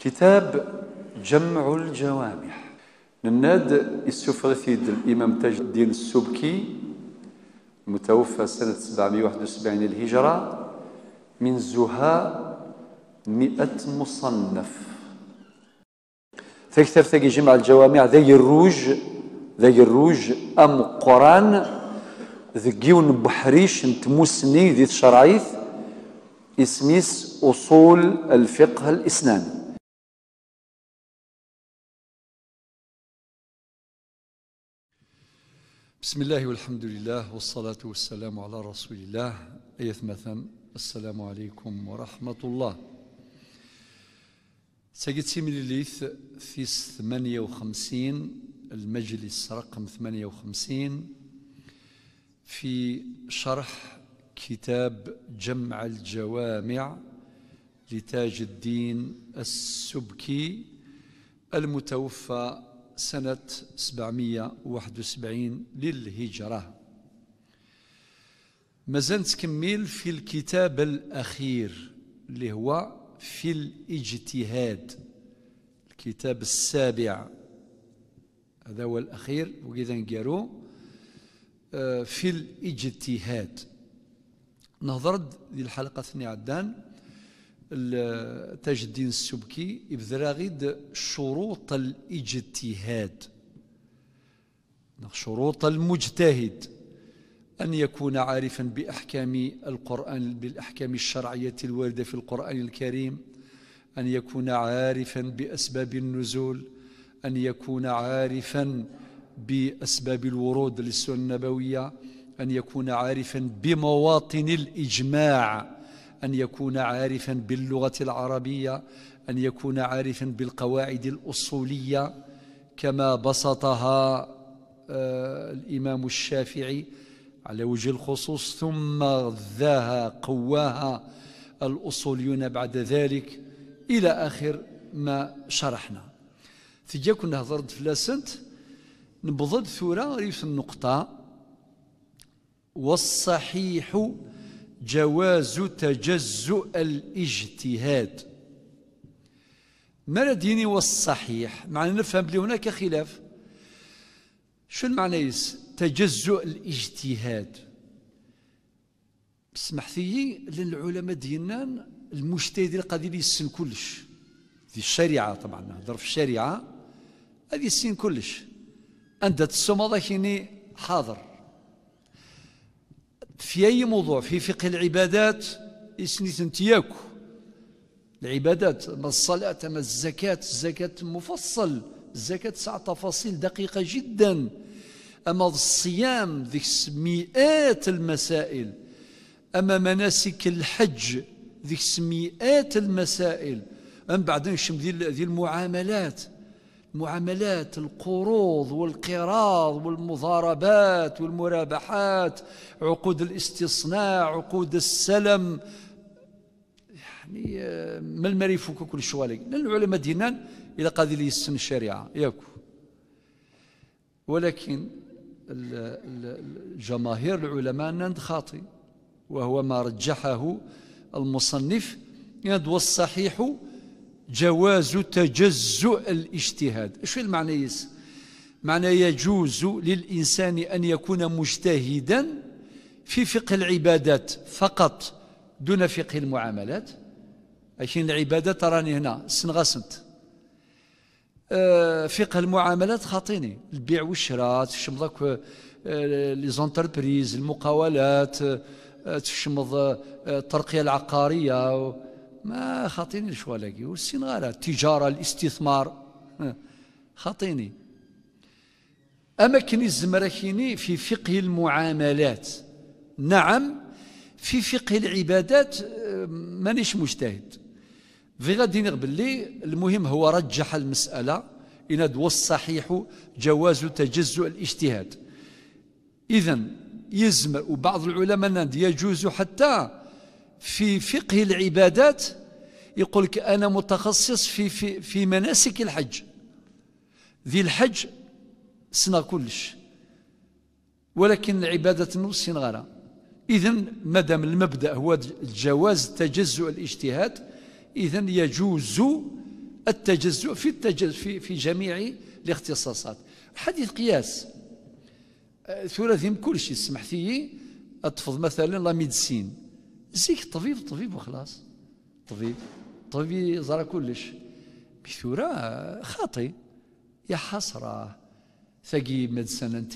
كتاب جمع الجوامع نناد السفرثيد الإمام تاج الدين السبكي متوفى سنة 771 الهجرة من زها مئة مصنف تكتب تجي جمع الجوامع ذي الروج ذي الروج أم قران ذقيون بحريش نتمسني ذي الشرعيث اسميس أصول الفقه الإسلامي بسم الله والحمد لله والصلاة والسلام على رسول الله أيث مثم السلام عليكم ورحمة الله سيد سيمي ليليث في 58 المجلس رقم 58 في شرح كتاب جمع الجوامع لتاج الدين السبكي المتوفى سنة 771 للهجرة مازال تكمل في الكتاب الأخير اللي هو في الاجتهاد الكتاب السابع هذا هو الأخير وكذا نقروا آه، في الاجتهاد نهضرد للحلقة الثانية عدان تاج الدين السبكي يبذل غيد شروط الاجتهاد شروط المجتهد أن يكون عارفا بأحكام القرآن بالأحكام الشرعية الواردة في القرآن الكريم أن يكون عارفا بأسباب النزول أن يكون عارفا بأسباب الورود للسنة النبوية أن يكون عارفا بمواطن الإجماع أن يكون عارفا باللغة العربية أن يكون عارفا بالقواعد الأصولية كما بسطها آه، الإمام الشافعي على وجه الخصوص ثم غذاها قواها الأصوليون بعد ذلك إلى آخر ما شرحنا ثجا كنا هضرت في لاسنت نبضد ثورة ريف النقطة والصحيح جواز تجزؤ الاجتهاد ما الديني والصحيح معنا نفهم بلي هناك خلاف شو المعنى يس تجزؤ الاجتهاد سمح لي لان العلماء ديالنا المجتهد القديم يسن كلش في الشريعه طبعا نهضر في الشريعه هذه السن كلش عند تسمى كيني حاضر في أي موضوع في فقه العبادات إسني تياكو العبادات ما الصلاة ما الزكاة الزكاة مفصل الزكاة تسع تفاصيل دقيقة جدا أما الصيام ذيك مئات المسائل أما مناسك الحج ذيك مئات المسائل من بعد شم ذي المعاملات معاملات القروض والقراض والمضاربات والمرابحات عقود الاستصناع عقود السلم يعني آه، ما المري كل شوالي لان العلماء دينان الى قاضي لي السن الشريعه ياكو ولكن الجماهير العلماء ناند خاطي وهو ما رجحه المصنف يند والصحيح جواز تجزؤ الاجتهاد شو المعنى يس معنى يجوز للإنسان أن يكون مجتهدا في فقه العبادات فقط دون فقه المعاملات لكن العبادات تراني هنا سنغسنت آه، فقه المعاملات خاطيني البيع والشراء تشمضك آه، لي زونتربريز المقاولات آه، تشمض الترقية العقارية ما خاطيني الشوالاكي والسنغال التجارة الاستثمار خاطيني أماكن الزمركيني في فقه المعاملات نعم في فقه العبادات آه، مانيش مجتهد في غادي باللي المهم هو رجح المسألة إن الصحيح جواز تجزؤ الاجتهاد إذا يزمر وبعض العلماء يجوز حتى في فقه العبادات يقول لك أنا متخصص في, في, في مناسك الحج ذي الحج سنا كلش ولكن عبادة النفس سنغرة إذا ما دام المبدأ هو الجواز تجزؤ الاجتهاد إذا يجوز التجزؤ في التجزؤ في, في جميع الاختصاصات حديث قياس آه، ثلاثي كل شيء سمحتي أتفض مثلا لا ميدسين زيك طبيب طبيب وخلاص طبيب طبيب زرى كلش بثورة خاطي يا حسرة ثقي مدسن انت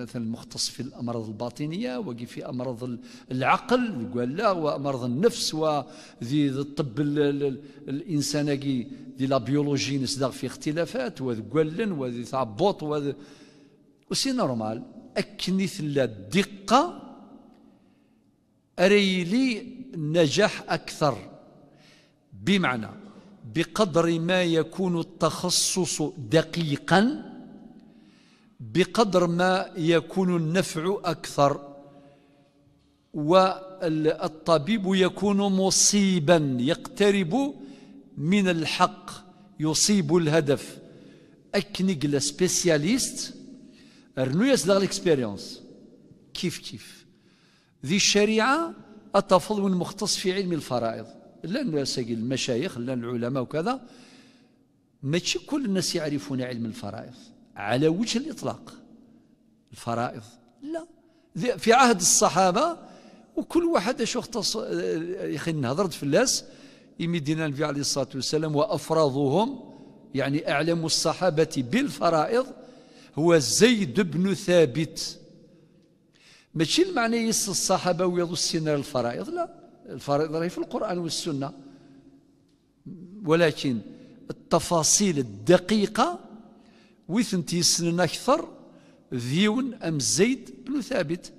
مثلا مختص في الامراض الباطنيه وقي في امراض العقل يقول لا وامراض النفس وذي الطب الانسان دي لا بيولوجي نصدق في اختلافات وقول وذي تعبط وذي وسي نورمال أكنث الدقه ريلي نجاح أكثر بمعنى بقدر ما يكون التخصص دقيقا بقدر ما يكون النفع أكثر والطبيب يكون مصيبا يقترب من الحق يصيب الهدف أكنيك سبيسياليست رنو يصدر ليكسبيريونس كيف كيف ذي الشريعة التفضل المختص في علم الفرائض لا الناس المشايخ لا العلماء وكذا ماشي كل الناس يعرفون علم الفرائض على وجه الإطلاق الفرائض لا في عهد الصحابة وكل واحد شو اختص يا أخي نهضرت في الناس يمدينا النبي عليه الصلاة والسلام وأفرضهم يعني أعلم الصحابة بالفرائض هو زيد بن ثابت ماشي المعنى يس الصحابة ويضو السنة للفرائض لا الفرائض راهي في القرآن والسنة ولكن التفاصيل الدقيقة ويثن تيسنن أكثر ذيون أم زيد بن ثابت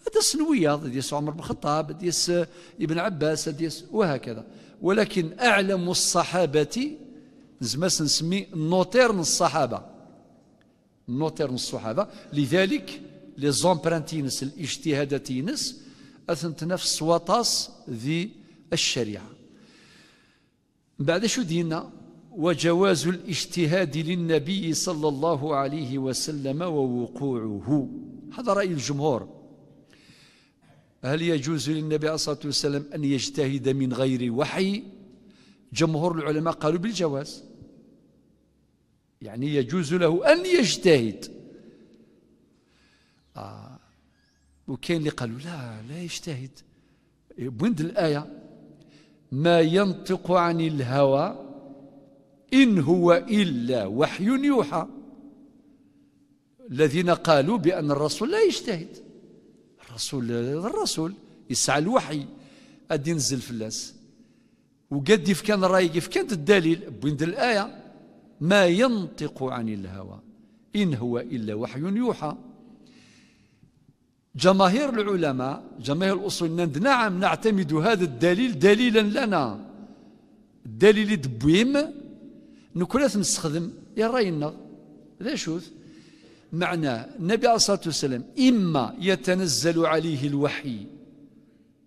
هذا هذا ديس عمر بن الخطاب ديس ابن عباس ديس وهكذا ولكن أعلم الصحابة زعما نسمي نوتير الصحابة نوتير الصحابة لذلك لي زومبرانتينس الاجتهاداتينس اثنت نفس وطاس ذي الشريعه من بعد شو دينا وجواز الاجتهاد للنبي صلى الله عليه وسلم ووقوعه هذا راي الجمهور هل يجوز للنبي عليه الصلاه والسلام ان يجتهد من غير وحي جمهور العلماء قالوا بالجواز يعني يجوز له ان يجتهد آه وكاين اللي قالوا لا لا يجتهد بند الآية ما ينطق عن الهوى إن هو إلا وحي يوحى الذين قالوا بأن الرسول لا يجتهد الرسول الرسول يسعى الوحي أدي نزل في الناس وقد كيف كان الرأي كيف كانت الدليل بند الآية ما ينطق عن الهوى إن هو إلا وحي يوحى جماهير العلماء جماهير الأصول نعم،, نعم نعتمد هذا الدليل دليلا لنا الدليل دبويم نكونات نستخدم راينا ذا شوف معناه النبي عليه الصلاة والسلام إما يتنزل عليه الوحي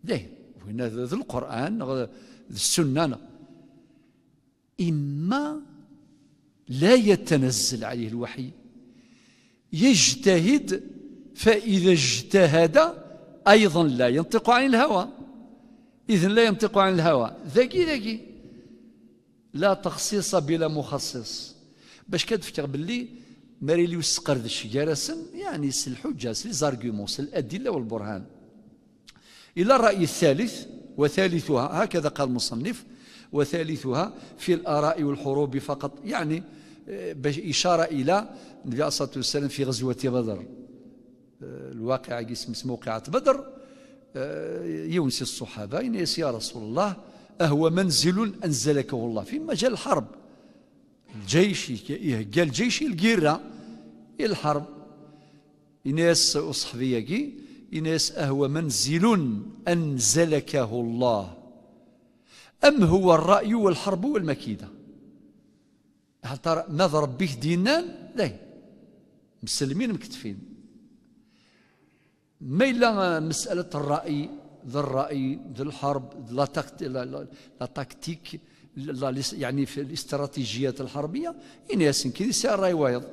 ده وهنا ذا القرآن السنة إما لا يتنزل عليه الوحي يجتهد فإذا اجتهد أيضا لا ينطق عن الهوى إذن لا ينطق عن الهوى ذكي ذكي لا تخصيص بلا مخصص باش كتفكر باللي ماريلي وسقردش جرسم يعني سي الحجة سي زارغيومون الأدلة والبرهان إلى الرأي الثالث وثالثها هكذا قال المصنف وثالثها في الآراء والحروب فقط يعني آه، باش إشارة إلى النبي صلى الله عليه وسلم في غزوة بدر الواقعة قسم موقعة بدر آه، يونسي الصحابة ينيس يا رسول الله أهو منزل أنزلكه الله في مجال الحرب الجيش قال الجيش القيرة الحرب يناس أصحبيكي إناس أهو منزل أنزلكه الله أم هو الرأي والحرب والمكيدة هل ترى نظر به دينان لا مسلمين مكتفين ما إلا مسألة الرأي ذا الرأي ذا الحرب ذا لا تكتيك يعني في الاستراتيجيات الحربية إناس كذي سعر رأي وايض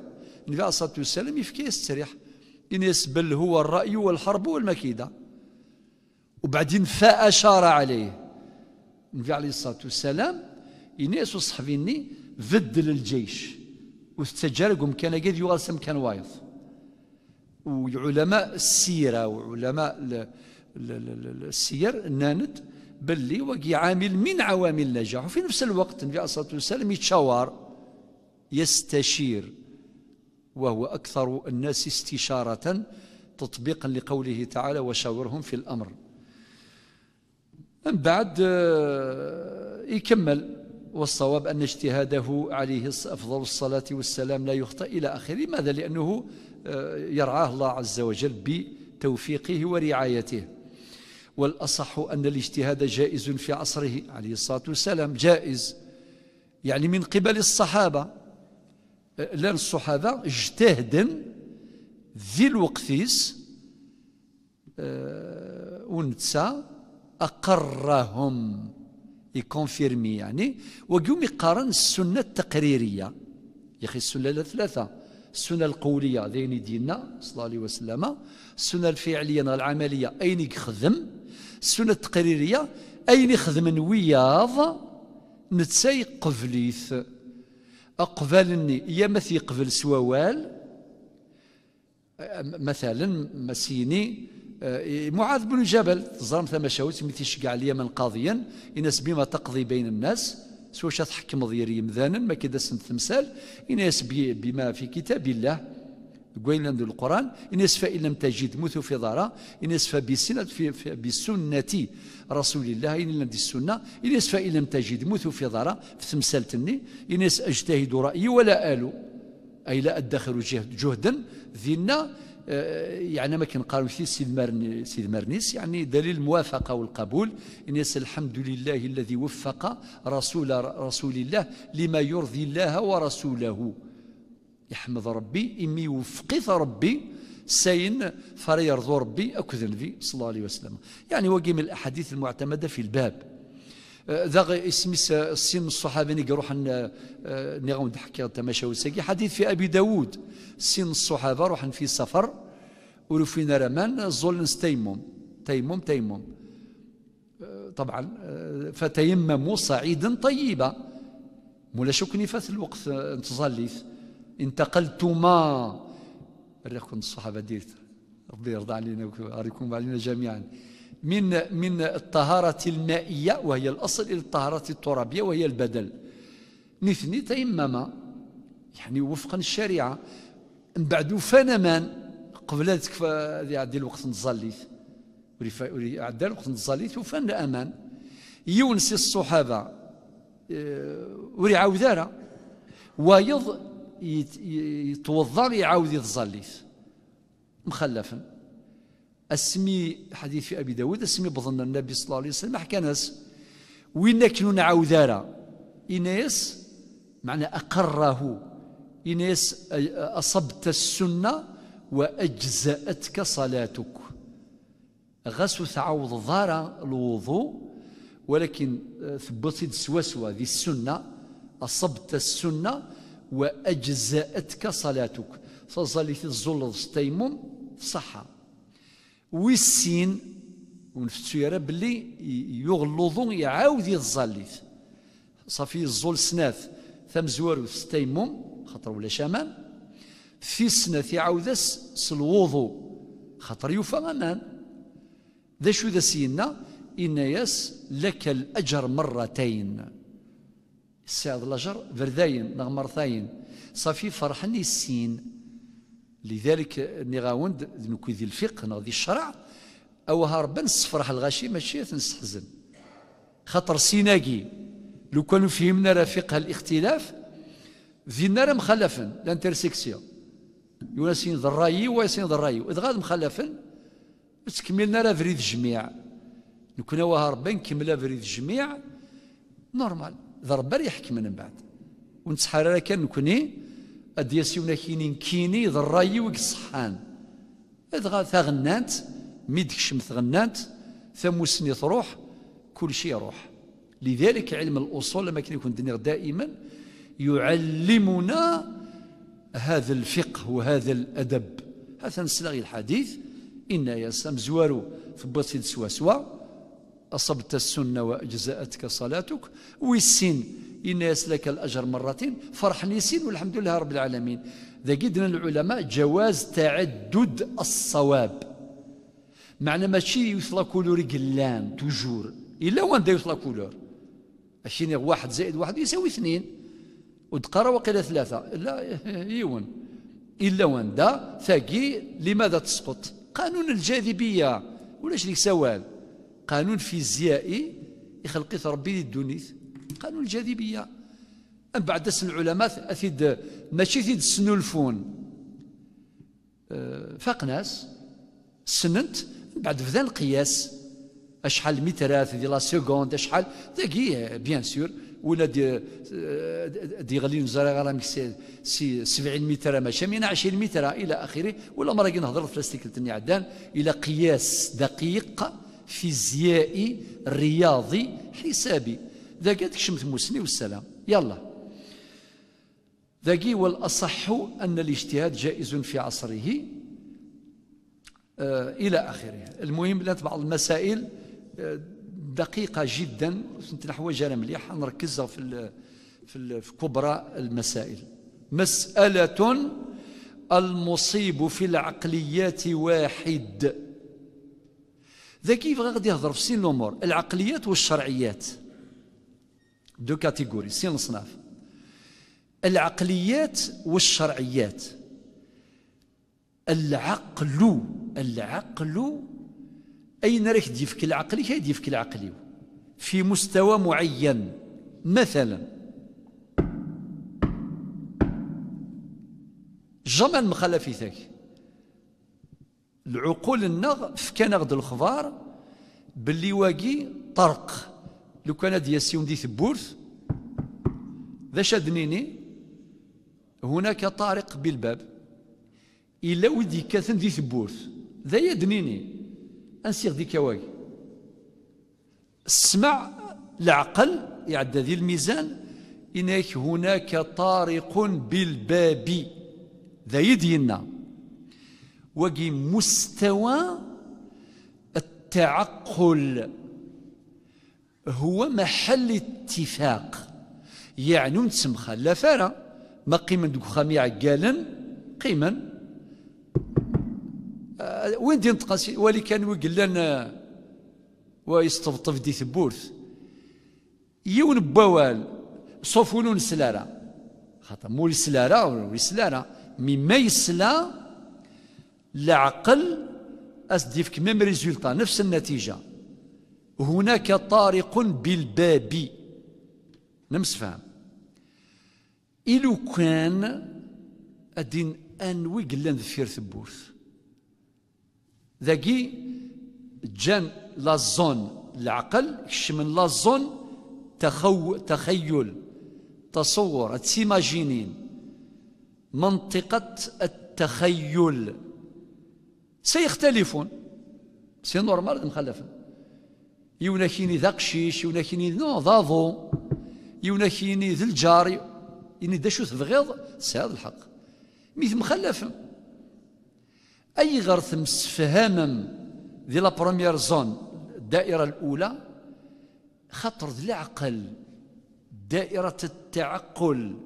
النبي عليه الصلاة والسلام يفكي يستريح إناس بل هو الرأي والحرب والمكيدة وبعدين فأشار عليه النبي عليه الصلاة والسلام إناس وصحفيني فد للجيش وستجاركم كان قد يغلسم كان وايض وعلماء السيرة وعلماء السير نانت باللي وقي عامل من عوامل النجاح وفي نفس الوقت النبي عليه الصلاة والسلام يتشاور يستشير وهو أكثر الناس استشارة تطبيقا لقوله تعالى وشاورهم في الأمر من بعد آه، يكمل والصواب أن اجتهاده عليه أفضل الصلاة والسلام لا يخطئ إلى آخره لماذا؟ لأنه يرعاه الله عز وجل بتوفيقه ورعايته والأصح أن الاجتهاد جائز في عصره عليه الصلاة والسلام جائز يعني من قبل الصحابة لأن الصحابة اجتهدا ذي الوقفيس آه، ونتسى أقرهم يكونفيرمي يعني وقوم يقارن السنة التقريرية يا أخي السنة ثلاثة السنه القوليه لين ديننا صلى الله عليه وسلم السنه الفعليه العمليه اين يخدم السنه التقريريه اين يخدم وياض نتساي قفليث اقبلني يا ما يقبل سوال مثلا مسيني آه، معاذ بن جبل تزرم ثم شاوت مثل شقع اليمن قاضيا إنس بما تقضي بين الناس سوش تحكم يري يمذانا ما كدا تمثال إناس بما في كتاب الله قوين لندو القرآن إناس فإن لم تجد مث في ضارة إناس فبسنة في, في بسنة رسول الله إن لم السنة إناس فإن لم تجد مث في ضارة في تمثال تني إناس أجتهد رأيي ولا آلو أي لا أدخر جهدا ذينا آه، يعني ما كنقارن في سيد مرنيس يعني دليل الموافقه والقبول ان يس الحمد لله الذي وفق رسول رسول الله لما يرضي الله ورسوله يحمد ربي إمي وفقيت ربي سين فريرضو ربي أكذن ذي صلى الله عليه وسلم يعني وقيم الأحاديث المعتمدة في الباب ذاغ اسم السن الصحابي نيجي روح نغم آه، تحكي تماشى ساكي حديث في أبي داود سن الصحابة روح في سفر ورفينا رمان ظل تيموم تيموم تيموم آه، طبعا آه، فتيمموا صعيدا طيبا مولا شكني فات الوقت انتصليث انتقلتما الصحابة ديرت ربي يرضى علينا ويكون علينا جميعا من من الطهارة المائية وهي الأصل إلى الطهارة الترابية وهي البدل نثني تيمما يعني وفقا الشريعة من بعد فنمان قبل هذاك عندي الوقت نصليت عدى الوقت نصليت وفن الأمان يونسي الصحابة آه، وري عاودارة ويض يتوضا يعاود يتصليت مخلفا اسمي حديث في ابي داود اسمي بظن النبي صلى الله عليه وسلم حكى ناس وين كانوا نعاودارا اناس معنى اقره اناس اصبت السنه واجزاتك صلاتك غسو تعوض ضار الوضوء ولكن ثبتي السوسوة ذي السنة أصبت السنة وأجزأتك صلاتك فصلي في الزلط تيمم صحة ويسين ونفتو رب اللي يغلظو يعاود يتظليت صافي الزول سناث ثم زوارو ستيموم خاطر ولا شمام في سناث يعاود سلوضو خاطر يوفى امان ذا شو ذا سينا إن يس لك الأجر مرتين سعد الأجر فرداين نغمرتين صافي فرحني السين لذلك نغاوند نكوي ذي الفقه ذي الشرع أو هربا نصفرح الغاشي ماشي نستحزن خاطر سيناقي لو كان فهمنا راه فقه الاختلاف فينا راه مخلفا لانترسيكسيون يولا ذا الراي ويسين الراي اذا غاد مخلفا تكملنا راه فريد الجميع نكون وها ربا نكمل فريد الجميع نورمال ذا ربي يحكم من بعد ونتحرر كان نكوني أد يسيونا كيني كيني ذا الراي إذا ثغنانت مي دكشم ثغنانت ثموسني تروح كل شيء يروح لذلك علم الأصول لما كان يكون دنيا دائما يعلمنا هذا الفقه وهذا الأدب هذا نسلغي الحديث إن يا سام زوارو في سوا سوا أصبت السنة وأجزأتك صلاتك ويسين إن يسلك الأجر مرتين فرح نسين والحمد لله رب العالمين ذا قدنا العلماء جواز تعدد الصواب معنى ماشي يوصل كولور قلان توجور إلا وان دا يطلق كولور أشيني واحد زائد واحد يساوي اثنين ودقرة وقيل ثلاثة لا يون إلا وان دا ثاقي لماذا تسقط قانون الجاذبية ولاش ليك سوال قانون فيزيائي يخلقيت ربي للدنيث قانون الجاذبية من بعد سن العلماء أثيد ماشي ثيد الفون أه، فاق ناس سننت من بعد بدا القياس اشحال مترات دي لا سكوند اشحال داكي أه، بيان سور ولا دي أه، دي غالي نزرع راه سي 70 متر ماشي من 20 متر الى اخره ولا مره كي نهضر الفلاستيك تني عدان الى قياس دقيق فيزيائي رياضي حسابي ذاك تكشم ثموسني والسلام يلا ذاكي والأصح أن الاجتهاد جائز في عصره إلى آخره المهم لات بعض المسائل دقيقة جدا نحو أنا مليح نركزها في في كبرى المسائل مسألة المصيب في العقليات واحد ذاك كيف غادي يهضر في سين الأمور العقليات والشرعيات دو كاتيغوري سين الصناف العقليات والشرعيات العقل العقل اين راك ديفك العقل كي ديفك العقلي في مستوى معين مثلا جمال مخلفيتك العقول النغ فكان غد الخبار باللي واقي طرق لو كان هاد ياسين دي ثبورت ذا شادنيني هناك طارق بالباب إلا ودي كاثن دي ثبورت ذا يدنيني أنسيغ دي كواي اسمع العقل يعدى ذي الميزان إنك هناك طارق بالباب ذا يدينا وقي مستوى التعقل هو محل اتفاق يعني نتسمخا لا فارا ما قيمن دوك خامي عقالا قيما آه، وين دي نتقاسي ولي كان لنا آه، ويستبطف دي ثبورث يون بوال صوف سلارا سلارة خاطر مول سلارة ولا سلارة مما يسلا العقل أسديفك ميم ريزولتا نفس النتيجة هناك طارق بالباب نمس فهم إلو كان أدين أنوي قلان ذفير ثبورث ذاقي جان لازون العقل كشمن لازون تخو تخيل تصور تسيماجينين منطقة التخيل سيختلفون سي نورمال مخلفين يونا كيني ذا قشيش يونا كيني نو ضاضو يونا كيني ذا الجار إني يعني دا شو تبغيض سهاد الحق ميث مخلف أي غرث مسفهمم ذي لا بروميير زون الدائرة الأولى خطر ذي العقل دائرة التعقل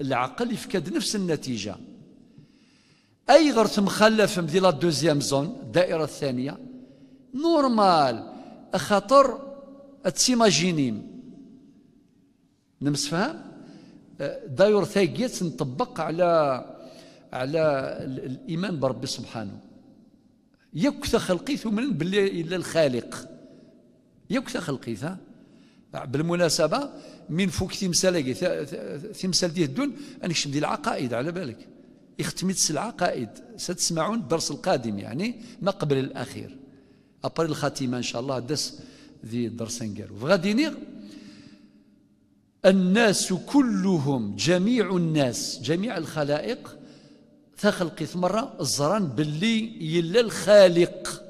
العقل يفقد نفس النتيجة أي غرث مخلف ذي لا دوزيام زون الدائرة الثانية نورمال خاطر تسيماجينيم نمسفهم أه، داير ثاقيت نطبق على على الايمان بربي سبحانه يكث خلقي ثم باللي الا الخالق يكث خلقي ثا أه، بالمناسبه من فوق تمثال تمثال ديه الدون انا ديال العقائد على بالك اختمت العقائد ستسمعون الدرس القادم يعني ما قبل الاخير ابري الخاتمه ان شاء الله دس ذي درس نقالو وغادي نيغ الناس كلهم جميع الناس جميع الخلائق تخلق ثمرة الزران باللي يلا الخالق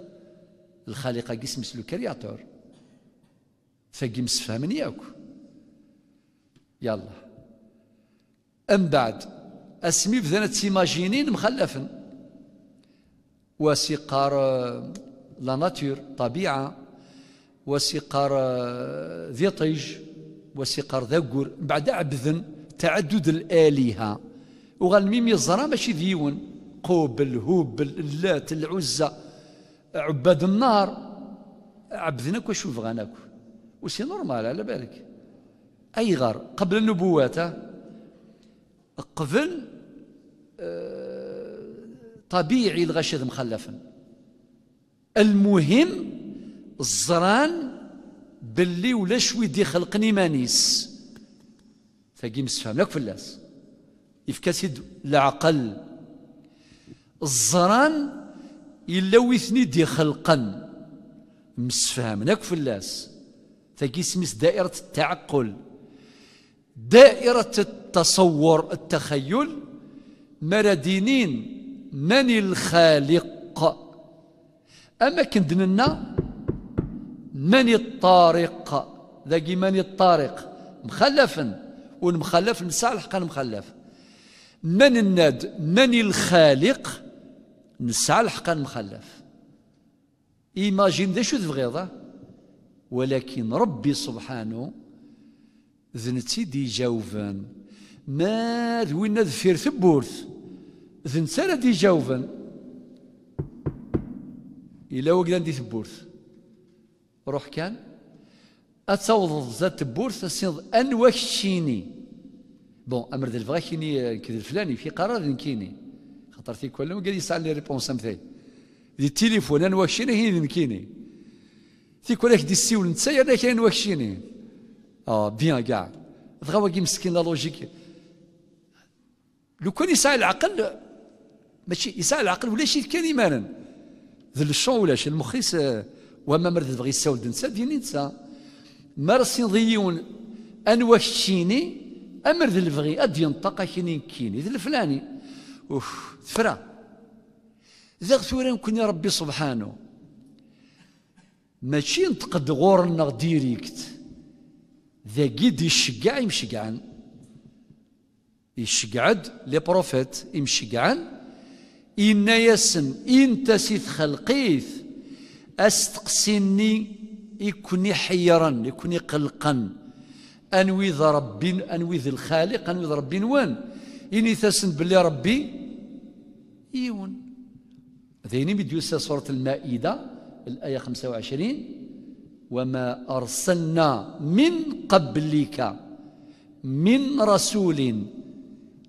الخالق جسم سلو كرياتور فقي سفهمني ياك يلا ام بعد اسمي بذنا سيماجينين مخلفن وسقار لا ناتور طبيعة وسقار آه، ذي طيج وسقار ذقر بعد عبذن تعدد الآلهة وغال يزرى ماشي ذيون قوبل هوبل اللات العزة عباد النار كو وشوف غناك وسي نورمال على بالك أي غار قبل النبوات قبل آه، طبيعي الغشد مخلفا المهم الزران باللي ولا شوي دي خلقني مانيس ثقي مسفهم لك فلاس يفكاسد العقل الزران إلا ويثني دي خلقا مسفهم لك فلاس ثقي سميس دائرة التعقل دائرة التصور التخيل مردينين من الخالق أما كندننا من الطارق ذاكي من الطارق مخلفا والمخلف نساء الحق المخلف من الناد من الخالق نسعى الحق المخلف ايماجين ذا شو تبغيض ولكن ربي سبحانه ذنتي دي جاوفان ما وين ذفير ثبورث ذنتي دي جاوفان إلا وقلان ندي تبورت روح كان أتوضض زاد تبورت أسنض ان وكشيني بون أمر ديال فغاكيني كيني كذا الفلاني في قرار نكيني خاطر في كل قال يسأل لي ريبونس أمثال دي تيليفون ان وكشيني هي نكيني في كل دي السيول نتا يا كاين ان وكشيني آه بيان كاع دغا واقي مسكين لا لوجيك لو كان يسعى العقل ماشي يسعى العقل ولا شي كان يمارن ذل شي المخيس آه، وما مرد تبغي يساول نسا ديني نسا مرسي ضيون انوا الشيني امر ذل الفغي ادي ينطق كيني كيني ذل الفلاني اوف تفرا ذاك ثورا كوني ربي سبحانه ماشي نتقد غورنا ديريكت ذا قيد يشقع يمشقعن يشقعد لي بروفيت يمشقعن إن يسن إن تسيث خلقيث أستقسني يكوني حيرا يكوني قلقا أنويذ ربي أنوي الخالق أنويذ ربي وين إني تسن بلي ربي إيون ذيني بديو سورة المائدة الآية 25 وما أرسلنا من قبلك من رسول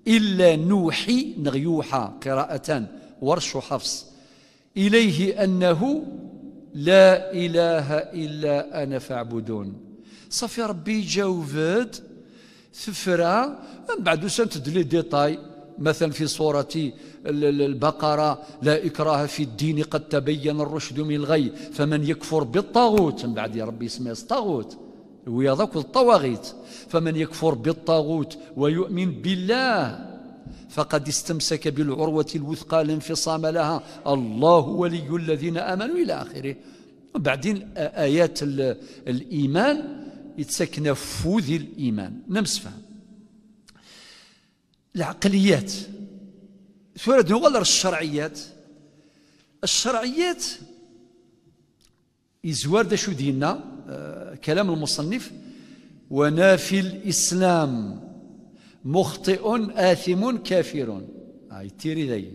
إلا نوحي نغيوحا قراءة ورش حفص إليه أنه لا إله إلا أنا فاعبدون صافي ربي جاوبت ثفرة من بعد سنت دلي ديطاي مثلا في سورة البقرة لا إكراه في الدين قد تبين الرشد من الغي فمن يكفر بالطاغوت من بعد يا ربي يسميه الطاغوت ويا الطواغيت فمن يكفر بالطاغوت ويؤمن بالله فقد استمسك بالعروة الوثقى لا انفصام لها الله ولي الذين آمنوا إلى آخره وبعدين آيات الإيمان يتسكن فوذ الإيمان نمس فهم العقليات ثورة نغلر الشرعيات الشرعيات إزوار شو دينا كلام المصنف ونافي الإسلام مخطئ آثم كافر هاي آه، تيري ذي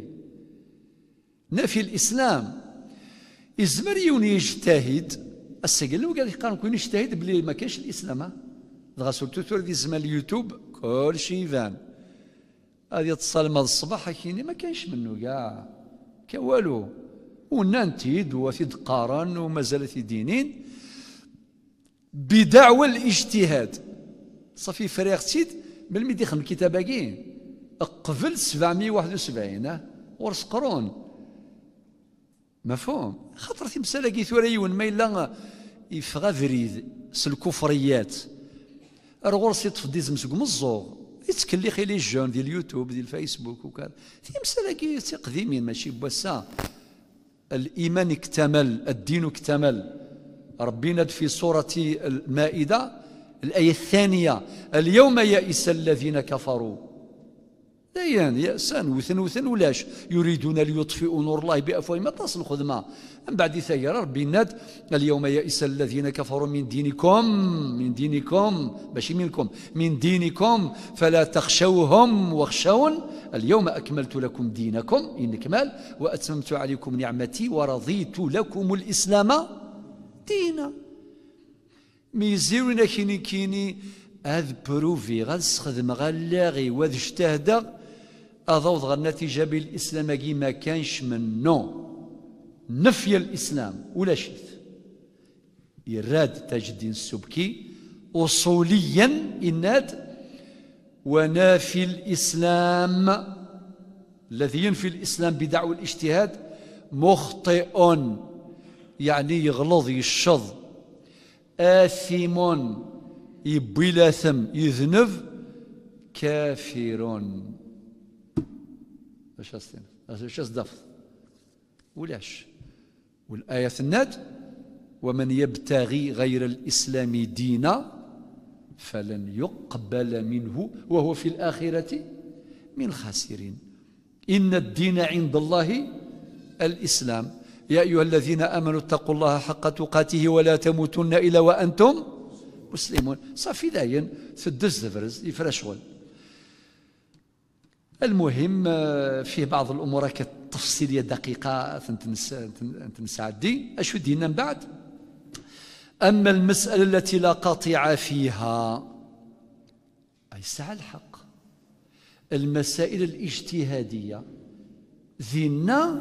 نفي الإسلام إزمر يجتهد السجل وقال قال كون يجتهد بلي ما كاينش الإسلام آه. دغا سورتو تور دي زمان اليوتيوب كلشي فان هذه تصال مال الصباح كيني ما كاينش منه كاع كان والو ونانتيد وفيد قارن ومازال في دينين بدعوى الاجتهاد صافي فريغ تيد ملي ديخدم كتاباكي قبل 771 ورس قرون مفهوم خاطر مسألة كي ثورة يون ما إلا يفغى فريد سلكفريات غورس يتفدي زمسك مزوغ يتكلي خيلي جون ديال اليوتيوب ديال الفيسبوك وكذا في مسألة كي قديمين ماشي بوسا الإيمان اكتمل الدين اكتمل ربي في سورة المائدة الآية الثانية اليوم يئس الذين كفروا ديان يأسان وثن وثن ولاش يريدون ليطفئوا نور الله بأفواههم ما تصل خدمة من بعد ثير ربي الناد اليوم يئس الذين كفروا من دينكم من دينكم ماشي منكم من دينكم فلا تخشوهم واخشون اليوم أكملت لكم دينكم إن كمال وأتممت عليكم نعمتي ورضيت لكم الإسلام دينا ميزيرنا كيني كيني هذا بروفي غاد سخدم غلاغي واد اجتهد اضوض غير نتيجه بالاسلام كي ما كانش من نو نفي الاسلام ولا شيء يراد تاج الدين السبكي اصوليا اناد ونافي الاسلام الذي ينفي الاسلام بدعوى الاجتهاد مخطئ يعني يغلظ يشظ آثم يبي لاثم يذنب كافر اش أصدنا اش أصدفت ولاش والآية ثنات ومن يبتغي غير الإسلام دينا فلن يقبل منه وهو في الآخرة من خاسرين إن الدين عند الله الإسلام يا أيها الذين آمنوا اتقوا الله حق تقاته ولا تموتن إلا وأنتم مسلمون صافي داين سدس دفرز يفرشون المهم آه، فيه بعض الأمور التفصيلية دقيقة تنسعدي أشو دينا من بعد أما المسألة التي لا قطيع فيها أي سعى الحق المسائل الاجتهادية ذينا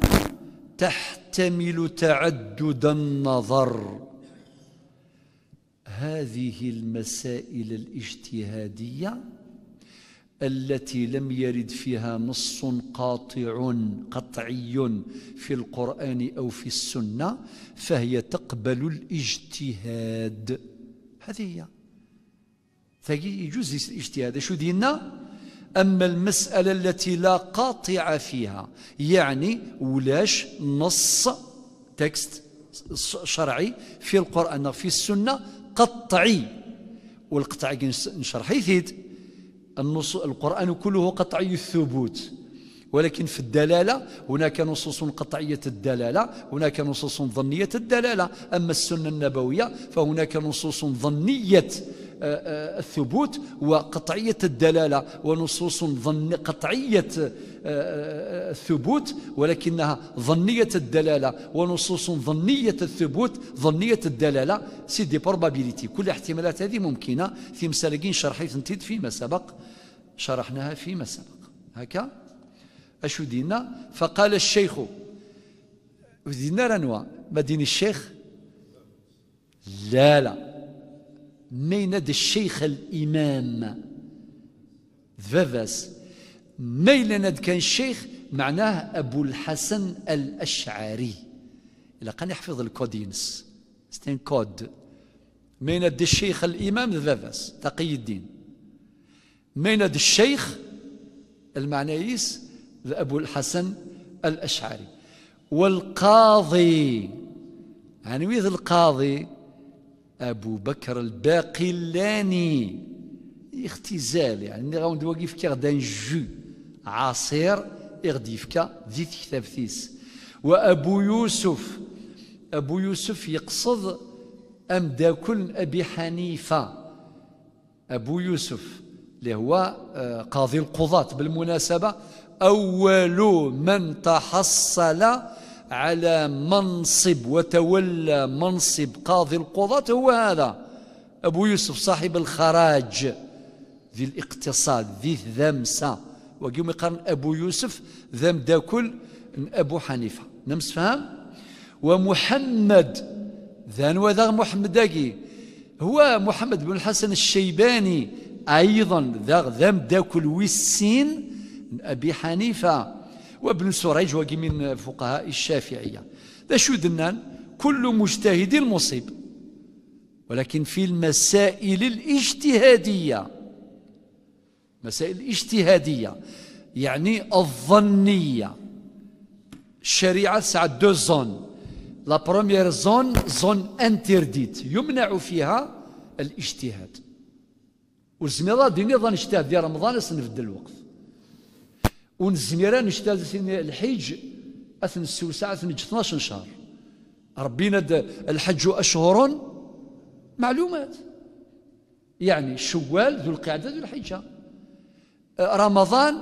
تحتمل تعدد النظر هذه المسائل الاجتهاديه التي لم يرد فيها نص قاطع قطعي في القرآن أو في السنة فهي تقبل الاجتهاد هذه هي يجوز الاجتهاد شو دينا أما المسألة التي لا قاطع فيها يعني ولاش نص تكست شرعي في القرآن في السنة قطعي والقطع نشرح يثيد النص القرآن كله قطعي الثبوت ولكن في الدلالة هناك نصوص قطعية الدلالة هناك نصوص ظنية الدلالة أما السنة النبوية فهناك نصوص ظنية آه، آه، الثبوت وقطعية الدلالة ونصوص ظن قطعية آه، الثبوت ولكنها ظنية الدلالة ونصوص ظنية الثبوت ظنية الدلالة سي دي بروبابيليتي كل الاحتمالات هذه ممكنة في مسالكين شرحي تنتيد فيما سبق شرحناها فيما سبق هكا أشو دينا فقال الشيخ دينا رنوا ما دين الشيخ لا لا ميند الشيخ الإمام ذفاس نيلند كان الشيخ معناه أبو الحسن الأشعري إلا كان يحفظ الكودينس ستين كود ميند الشيخ الإمام ذفاس تقي الدين ميند الشيخ المعنايس أبو الحسن الأشعري والقاضي يعني القاضي أبو بكر الباقلاني اختزال يعني غادي واقف كي غدا نجو عصير اغديفكا ذي كتاب ثيس وأبو يوسف أبو يوسف يقصد داكن أبي حنيفة أبو يوسف اللي هو آه، قاضي القضاة بالمناسبة أول من تحصل على منصب وتولى منصب قاضي القضاة هو هذا أبو يوسف صاحب الخراج ذي الاقتصاد ذي الذمسة وقيم يقارن أبو يوسف ذم داكل أبو حنيفة نمس فهم ومحمد ذان وذا محمد داقي هو محمد بن الحسن الشيباني أيضا ذا ذم داكل وسين أبي حنيفة وابن سريج وقي من فقهاء الشافعية ذا شو دنان كل مجتهد مصيب ولكن في المسائل الاجتهادية مسائل اجتهادية يعني الظنية الشريعة ساعة دو زون لا بروميير زون زون انترديت يمنع فيها الاجتهاد وزمي ديني ظن اجتهاد ديال رمضان سنفد الوقت ونزميرا نشتاز الحج أثن السوسع أثن 12 شهر ربينا الحج أشهر معلومات يعني شوال ذو القعدة ذو الحجة رمضان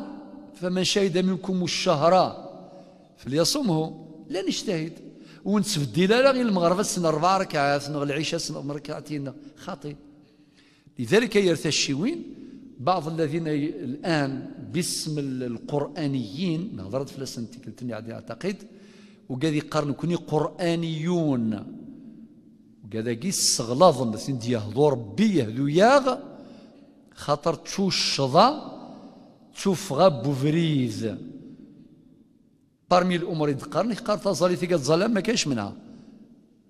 فمن شهد منكم الشهر فليصومه لا نجتهد ونسف الدلاله غير المغرب السنه أربع ركعات العشاء سنة ركعتين خاطئ لذلك يرثى الشيوين بعض الذين الآن باسم القرآنيين نهضرت في لسنتي كلتني عادي أعتقد وقاذي قرن كوني قرآنيون وقاذا قيس استغلاظن سندي يهضو ربي يهدو ياغ خاطر تشو الشضا تشوف غاب بوفريز بارمي الامور يدقرني قار تظلي ثقة ظلام ما كاينش منها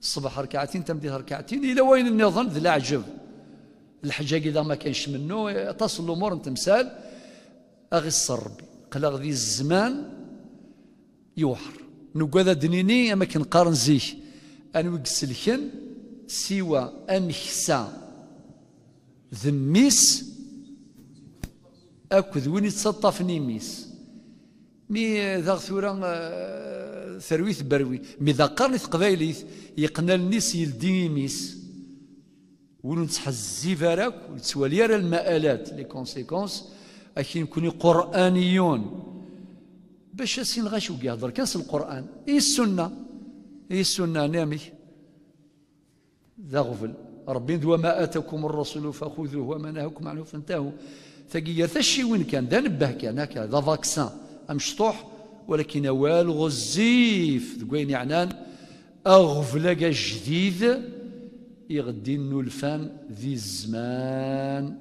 الصبح ركعتين تمديها ركعتين الى وين النظام ذا العجب الحجاج إذا ما كانش منه تصل الأمور تمثال أغي ربي قال غادي الزمان يوحر نقاد دنيني أما كنقارن زيه ان وقسلكن سوى حسا ذميس أكد وين يتسطف نيميس مي ذاغ ثورا آه، ثرويث بروي مي ذا في قبايليث يقنى النيس يلدي ميس ونتحزب راك ونتوالي على المآلات لي كونسيكونس اكي نكوني قرآنيون باش اسين غاش يهضر كاس القرآن اي السنة اي السنة نامي ذا غفل ربي وما آتاكم الرسول فخذوه وما نهاكم عنه فانتهوا ثقية ثشي وين كان ذا نبه كان هكا ذا فاكسان أمشطوح ولكن والغزيف غزيف ذكوين يعنان أغفلق جديد يغدي نلفان ذي الزمان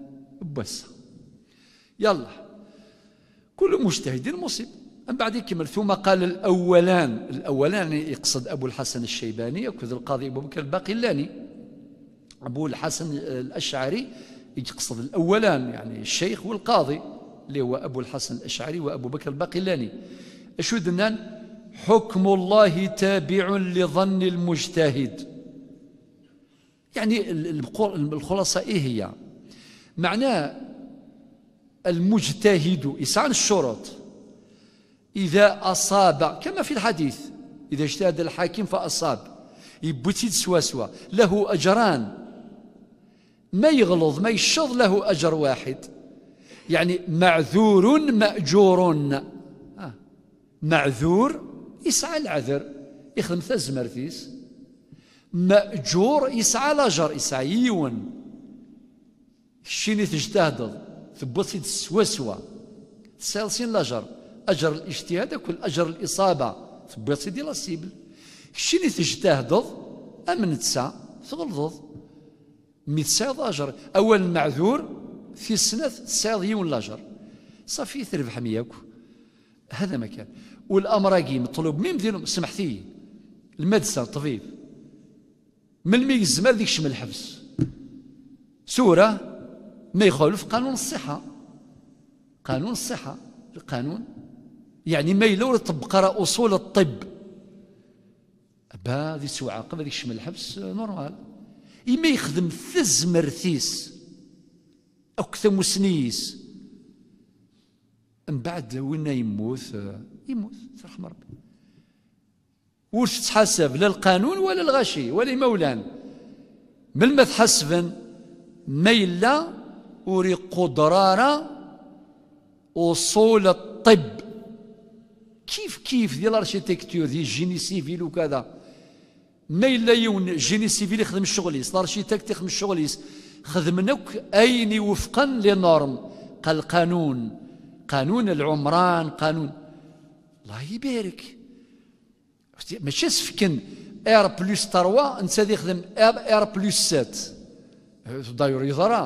بس يلا كل مجتهد مصيب من بعد يكمل ثم قال الأولان الأولان يقصد أبو الحسن الشيباني يقصد القاضي أبو بكر الباقلاني أبو الحسن الأشعري يقصد الأولان يعني الشيخ والقاضي اللي هو أبو الحسن الأشعري وأبو بكر الباقلاني أشو دنان حكم الله تابع لظن المجتهد يعني الخلاصة إيه هي معناه المجتهد اسعان الشروط إذا أصاب كما في الحديث إذا اجتهد الحاكم فأصاب يبتد سواسوا له أجران ما يغلظ ما يشظ له أجر واحد يعني معذور مأجور آه. معذور يسعى العذر يخدم ثلاث مرتيس مأجور يسعى لاجر يسعى يون شيني تجتهد ثبت سوا سوا تسالسين لاجر أجر الاجتهاد كل أجر الإصابة ثبت سيدي لا سيبل الشيني تجتهد أمن تسا تغلظ مي تسايض أجر أول معذور في سنة تسايض يون لاجر صافي تربح مياك هذا ما كان والأمر مطلوب مين ديالهم سمحتي المدسة الطبيب من مي الزمر ديك شمل الحبس سورة ما يخالف قانون الصحة قانون الصحة القانون يعني ما إلا طبق أصول الطب با ذي تعاقب هذيك شمل الحبس آه، نورمال إما يخدم ثزمر ثيس أو مسنيس من بعد وين يموت آه، يموت رحمه ربي واش تحسب لا القانون ولا الغشي ولا مولان من ما تحسبن ما الا وري قدرارة أصول الطب كيف كيف ديال الارشيتكتور ديال الجيني سيفيل وكذا ما الا يون جيني سيفيل يخدم الشغليس الارشيتكت يخدم الشغليس خدمناك أين وفقا لنورم قال قانون قانون العمران قانون الله يبارك ماشي سفكن ار بلس 3 انسى يخدم ار بلس 7 دايور يضرا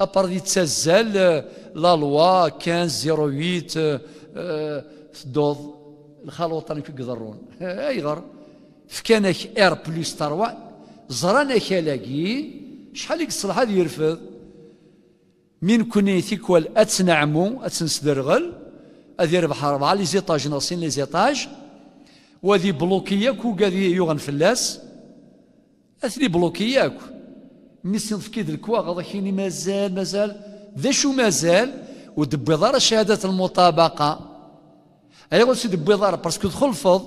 ابار دي تسازل لا لوا 15 08 تدوض آه، الخلوط اللي في قدرون اي آه، ايغر فكانك ار بلس 3 زرانا كالاقي شحال يصلح هذا يرفض من كنيتك والاتنعمو اتنسدرغل اذ بحر اربعه لي زيطاج ناصين لي زيطاج وذي بلوكياك وقاذي يغن أيوة فلاس أثني بلوكياك نسين فكيد الكوا غضحيني مازال مازال ذا شو مازال ودبيضار شهادة المطابقة أيا أيوة غوسي دبيضار باسكو دخل الفض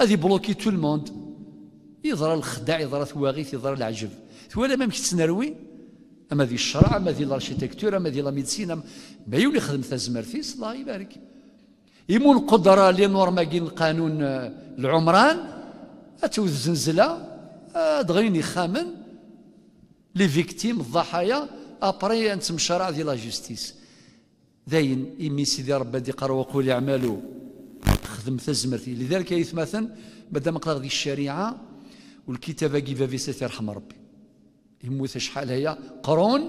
هذه بلوكي تو الموند يظهر الخداع يظهر ثواغيث يظهر العجب ثوالا ما مكتش تسنروي أما ذي الشرع أما ذي الأرشيتكتور أما ذي لا ميديسين ما يولي خدم تازمرتيس الله يبارك يمو القدرة لي نورما كين قانون العمران اتو الزنزلة دغيني خامن لي فيكتيم الضحايا ابري شرع دي لا جوستيس داين إمي سيدي ربي دي قروا وقولي اعملوا خدم تزمرتي لذلك يا يتمثل مادام قرا دي الشريعه والكتابه كيفا في رحم ربي يموت شحال هي قرون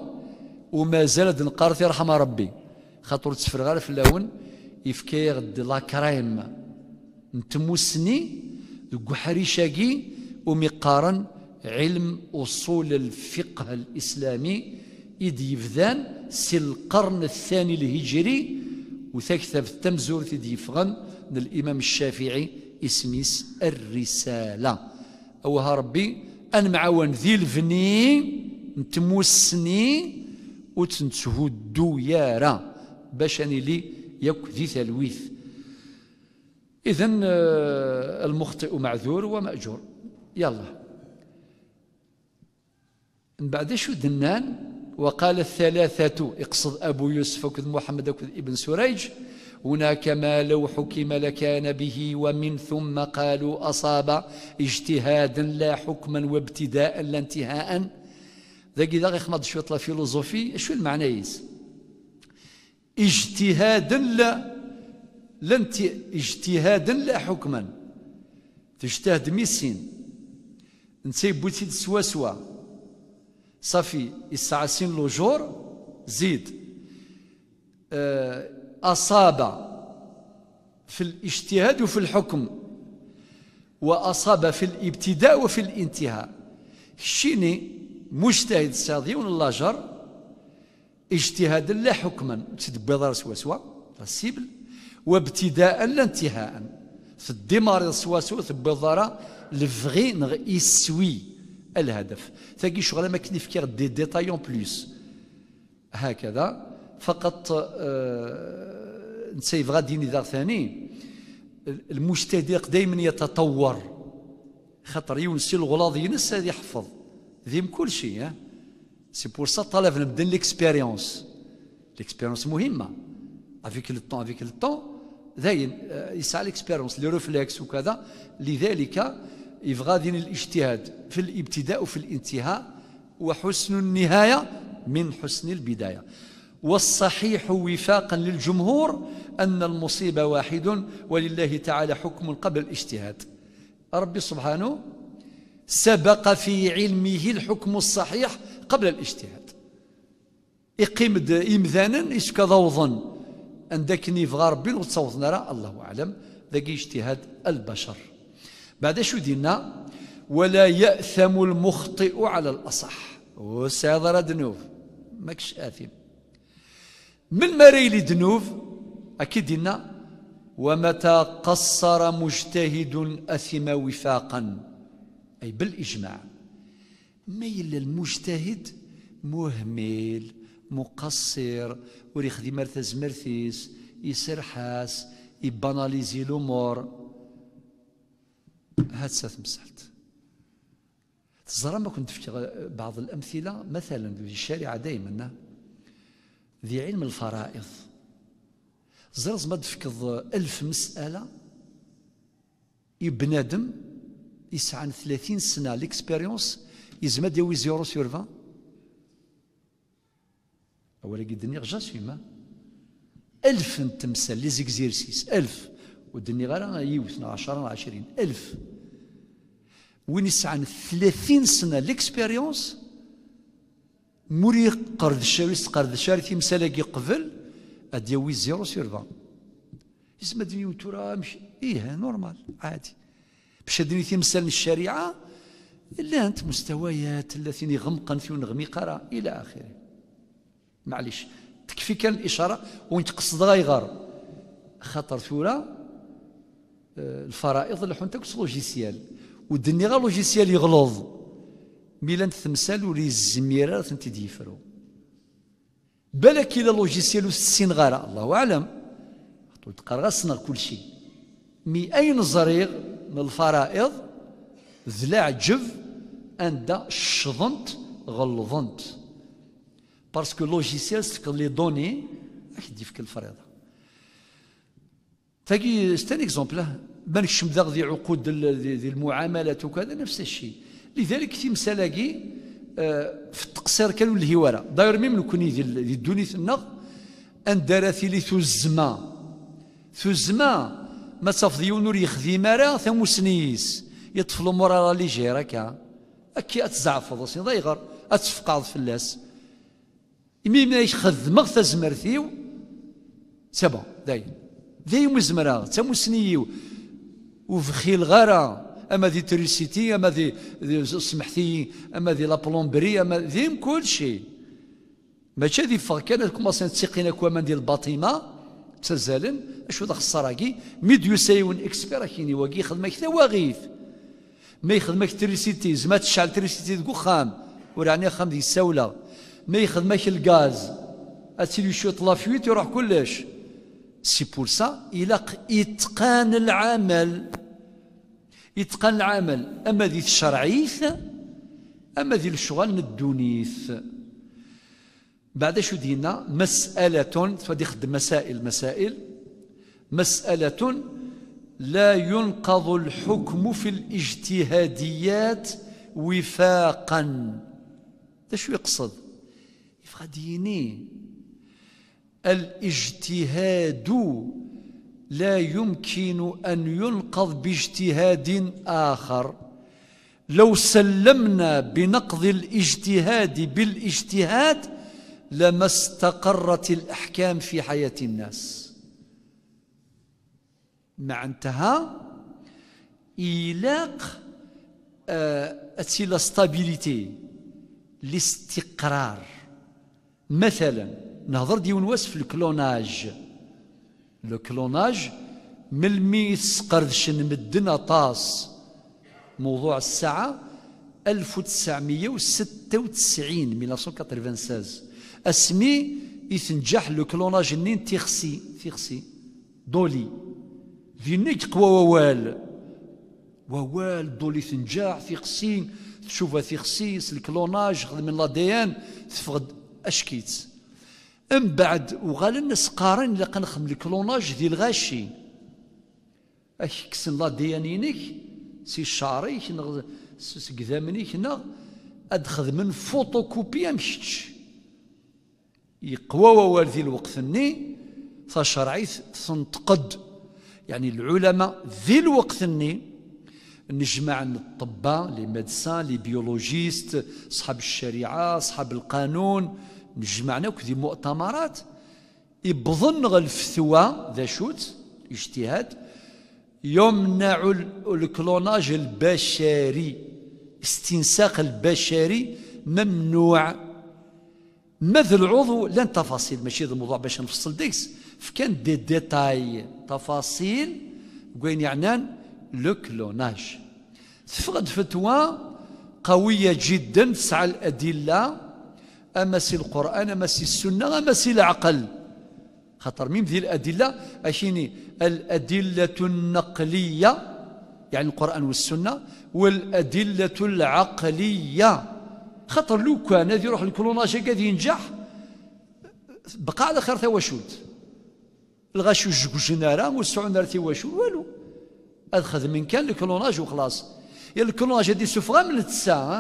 ومازال نقار تيرحم ربي خاطر تسفر غير في اللون يفكير دي لا كريم نتموسني دق حريشاقي ومقارن علم أصول الفقه الإسلامي إذ يفذان سي القرن الثاني الهجري وتكتب التمزور تديفغن للامام الشافعي اسميس الرسالة أوها ربي أن معاون ذي الفني نتموسني وتنتهدو يارا باش أني لي يك ذي تلويث إذا آه، المخطئ معذور ومأجور يلا من بعد شو دنان وقال الثلاثة اقصد أبو يوسف وكذ محمد وكذ ابن سريج هناك ما لو حكم لكان به ومن ثم قالوا أصاب اجتهادا لا حكما وابتداء لا انتهاء ذاك إذا غير خمض شوية فيلوزوفي شو المعنى يس اجتهادا لا لن اجتهادا لا حكما تجتهد ميسين نسي بوتي سوا سوا صافي سين لوجور زيد آه، أصاب في الاجتهاد وفي الحكم وأصاب في الابتداء وفي الانتهاء شيني مجتهد ساضي لاجر جر اجتهادا لا حكما تدبض راس وسوا السبل وابتداء لا انتهاء في الدمار السواسو سوا تبيض لفغي نغ يسوي الهدف تاكي شغل ما كني فكر دي ديتاي اون بلوس هكذا فقط آه، نسي غادي دار ثاني المجتهد دائما يتطور خاطر يونسي الغلاظ ينسى يحفظ ذيم كل شيء سي بور سا طالب نبدل ليكسبيريونس ليكسبيريونس مهمه افيك لو طون افيك لو طون داين يسعى ليكسبيريونس لي ريفلكس وكذا لذلك يبغى دين الاجتهاد في الابتداء وفي الانتهاء وحسن النهايه من حسن البدايه والصحيح وفاقا للجمهور أن المصيبة واحد ولله تعالى حكم قبل الاجتهاد ربي سبحانه سبق في علمه الحكم الصحيح قبل الاجتهاد اقيم إمذانا اسك ضوضا عندك نيف غار ربي وتصوض نرى الله أعلم ذاك اجتهاد البشر بعد شو دينا ولا يأثم المخطئ على الأصح وسيضر دنوف ماكش آثم من مريل دنوف أكيد دينا ومتى قصر مجتهد أثم وفاقا أي بالإجماع ميل المجتهد مهمل مقصر مرتز مرثيس يسرحاس يباناليزي الامور سات تمسحت تزرى ما كنت في بعض الامثله مثلا في الشارع دائما ذي علم الفرائض زرز ما تفكض ألف مسألة يبنادم يسعى 30 سنة ليكسبيريونس يزما ديوي زيرو سور فان اولا قدني غجا سيما ألف تمثال لي زيكزيرسيس ألف ودني غير يوث 10 20 ألف وين يسعان 30 سنة ليكسبيريونس موري قرد الشارس قرد الشاري تمثال قبل أديوي زيرو سور فان يسمى ديوي ترى مش إيه نورمال عادي باش هادني تمثال الشريعة انت مستويات التي غمقا في قرا إلى آخره معليش تكفي كان الإشارة وانت قصدها يغار خاطر ثورة آه، الفرائض اللي حنتك لوجيسيال ودني غا لوجيسيال يغلظ ميلان تمثال ولي الزميرة تنتي ديفرو بالك إلى لوجيسيال وستين غارة الله أعلم تقرا غا كل شيء مي أين زريغ من الفرائض جف عند شظنت غلظنت باسكو لوجيسيال سك لي دوني احد يفك الفريضه تاكي ستان اكزومبل ما نكش مداغ ذي عقود ذي المعاملات وكذا نفس الشيء لذلك في مسالاقي في التقصير كانوا الهوارة داير ميم نكوني ديال الدوني ثنغ ان داراثي لي ثزما ثزما ما صافضي ذي ونور يخذي مارا سنيس يطفلوا مورا لي جير هكا اكي اتزعفض اصلا ضيغر اتفقاض فلاس مي ما يخذ يخدمغ زمرثيو سبا داي مزمرا تا تمسنيو وفخيل غارة اما ذي تريسيتي اما ذي سمحتي اما ذي لابلومبري اما ذي كل شيء ماشي ذي فغ كان كما سنتسقينا كوما ديال الباطيما تزالن اشو ذا خصراكي ميديو سايون اكسبيرا كيني واكي خدمه كتا واغيث ما يخدمك تريسيتي زعما تشعل تريسيتي ديك وخام وراني خام ديك الساوله ما يخدمك الغاز اتيلي شوط فويت يروح كلش سي بور سا الى اتقان العمل اتقان العمل اما ذي الشرعيث اما ذي الشغل الدونيث بعد شو دينا مسألة فدي خدم مسائل مسائل مسألة لا ينقض الحكم في الاجتهاديات وفاقا هذا شو يقصد يفغديني الاجتهاد لا يمكن أن ينقض باجتهاد آخر لو سلمنا بنقض الاجتهاد بالاجتهاد لما استقرت الأحكام في حياة الناس معناتها إيلاق آه، أتي ستابيليتي الاستقرار مثلا نهضر ديون واس في الكلوناج لو كلوناج ملمي سقردش نمدنا طاس موضوع الساعة 1996 1996 اسمي يتنجح لو كلوناج نين تيخسي تيخسي دولي نيت تقوى ووال ووال دولي تنجاع في خصين تشوفها في خسيس الكلوناج خدم من ان تفقد اشكيت من بعد وغال الناس قارن الا كنخدم الكلوناج ديال الغاشي اش كسن ينيك سي شاري كذا سكذامنيك هنا ادخذ من فوتوكوبي امشتش يقوى ووال ذي الوقت ني فشرعي تنتقد يعني العلماء ذي الوقت اللي نجمع الطباء لي ميدسان لي بيولوجيست صحاب الشريعه صحاب القانون نجمعنا وكذي مؤتمرات يبظن الفتوى ذا شوت اجتهاد يمنع الكلوناج البشري استنساق البشري ممنوع ماذا العضو لا تفاصيل ماشي هذا الموضوع باش نفصل ديكس فكان دي ديتاي تفاصيل وين يعنان لو كلوناج تفقد فتوى قوية جدا تسعى الأدلة أما سي القرآن أما سي السنة أما سي العقل خطر ميم ذي الأدلة أشيني الأدلة النقلية يعني القرآن والسنة والأدلة العقلية خطر لو كان هذا يروح الكلوناج كذا ينجح بقى على خير ثواشوت الغاش جوجنا راه وسعون راه واشو والو اخذ من كان الكلوناج وخلاص يا الكلوناج دي سفغا من التسعة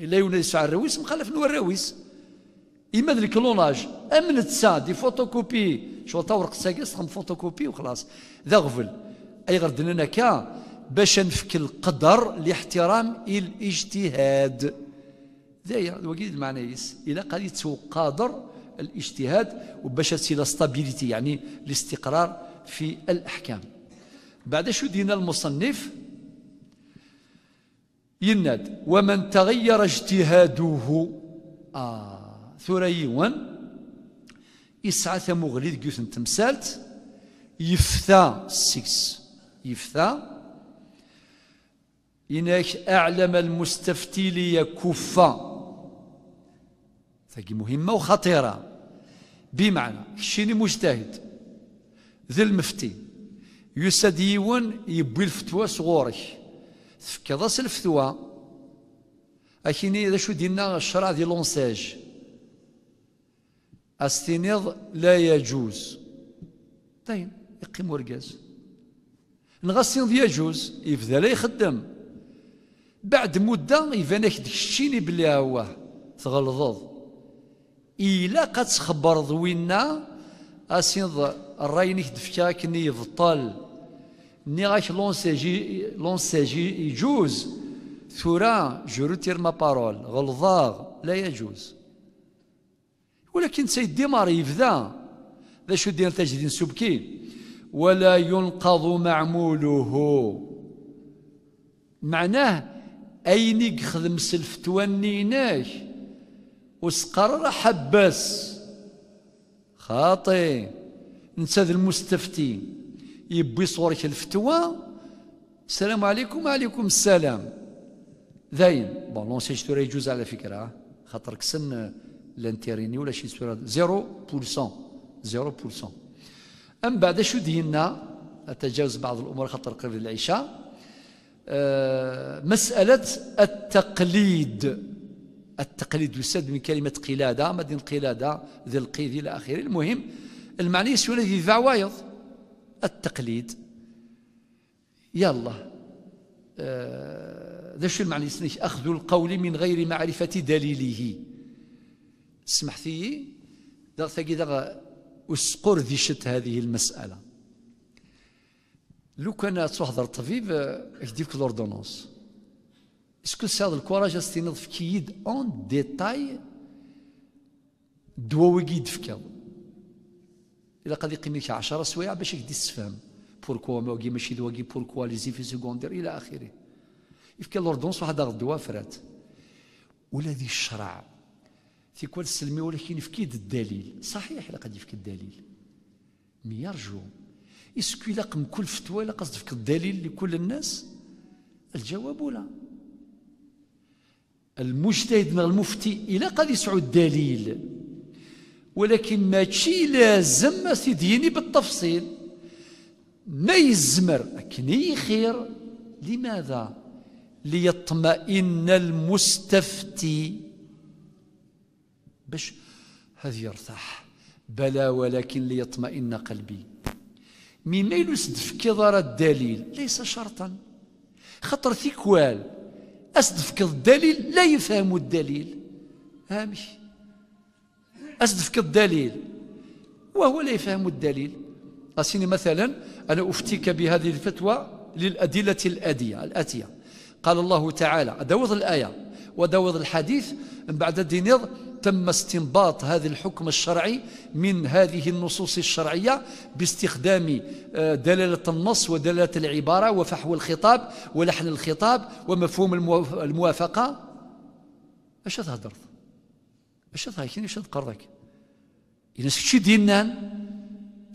لا يوني يسعى الرويس مخالف نور الرويس إما الكلوناج أمن التسعة دي فوتوكوبي شو تورق ساكيس خم فوتوكوبي وخلاص ذا غفل أي غردنا أنا كا باش نفك القدر لاحترام الاجتهاد ذا الوكيل المعنى إلا قال يتسوق قادر الاجتهاد وباش تسي ستابيليتي يعني الاستقرار في الأحكام بعد شو دينا المصنف يناد ومن تغير اجتهاده آه ثريون يسعى ثمغليد جوثن تمسالت يفثى سيكس يفثى إنك أعلم المستفتي ليكف هذه مهمة وخطيرة بمعنى شيني مجتهد ذي المفتي يساد يبوي الفتوى صغورك كذا الفتوى أكيني إذا شو دينا الشرع دي لونساج استنيض لا يجوز طيب يقيم ورقاز نغسل يجوز يبدا لا يخدم بعد مدة يبان لك داك الشيني بلي هو تغلظض إلا تخبر ذوينا أسنض الراينيك دفكا كني يبطل ني غاك لونساجي لونساجي يجوز ثورا جرو تير ما بارول غلظاغ لا يجوز ولكن سيد ديمار يفدا ذا شو دين تجدين سبكي ولا ينقض معموله معناه أين يخدم سلفتوانيناش وسقرر حباس خاطي انت ذا المستفتي يبي صورك الفتوى السلام عليكم وعليكم السلام داين بون لونسي سورة يجوز على فكرة خاطر كسن لانتيريني ولا شي سورة زيرو بورسون زيرو بورسون أم بعد شو دينا أتجاوز بعض الأمور خاطر قبل العشاء أه مسألة التقليد التقليد يسد من كلمة قلادة مدين قلادة ذي القيد إلى آخره المهم المعنى يسول ذي وايض التقليد يلا آه، ذا شو المعنى يسنيش أخذ القول من غير معرفة دليله اسمح ثي دغ ثقي ذا أسقر ذي شت هذه المسألة لو كان تحضر طبيب يديك لوردونونس اسكو détail الكوراج استينض فكيد اون ديتاي Il a dit qu'il y a 10 سوايع باش يدي تفهم بوركوا ماكي ماشي دواكي بوركوا لي زيفي سكوندير الى اخره يفكا لوردونس واحد غدوا فرات ولا ذي الشرع في كل السلمي ولكن يفكيد الدليل صحيح لقد قد يفكي الدليل مي يرجو اسكو لقم كل فتوى لا قصد الدليل لكل الناس الجواب لا المجتهد من المفتي الى قال يسعو الدليل ولكن ما تشي لازم سيديني بالتفصيل ما يزمر كني خير لماذا ليطمئن المستفتي باش هذا يرتاح بلى ولكن ليطمئن قلبي من ما يلوس دفكي الدليل ليس شرطا خطر ثيكوال أصدفك الدليل لا يفهم الدليل هامش أصدفك الدليل وهو لا يفهم الدليل أسيني مثلا أنا أفتيك بهذه الفتوى للأدلة الآتية الآتية قال الله تعالى دور الآية ودوض الحديث من بعد دينير تم استنباط هذا الحكم الشرعي من هذه النصوص الشرعية باستخدام آه، دلالة النص ودلالة العبارة وفحو الخطاب ولحن الخطاب ومفهوم الموافقة اش تهضر اش تهيكين اش تقرضك إلا سكتشي دينان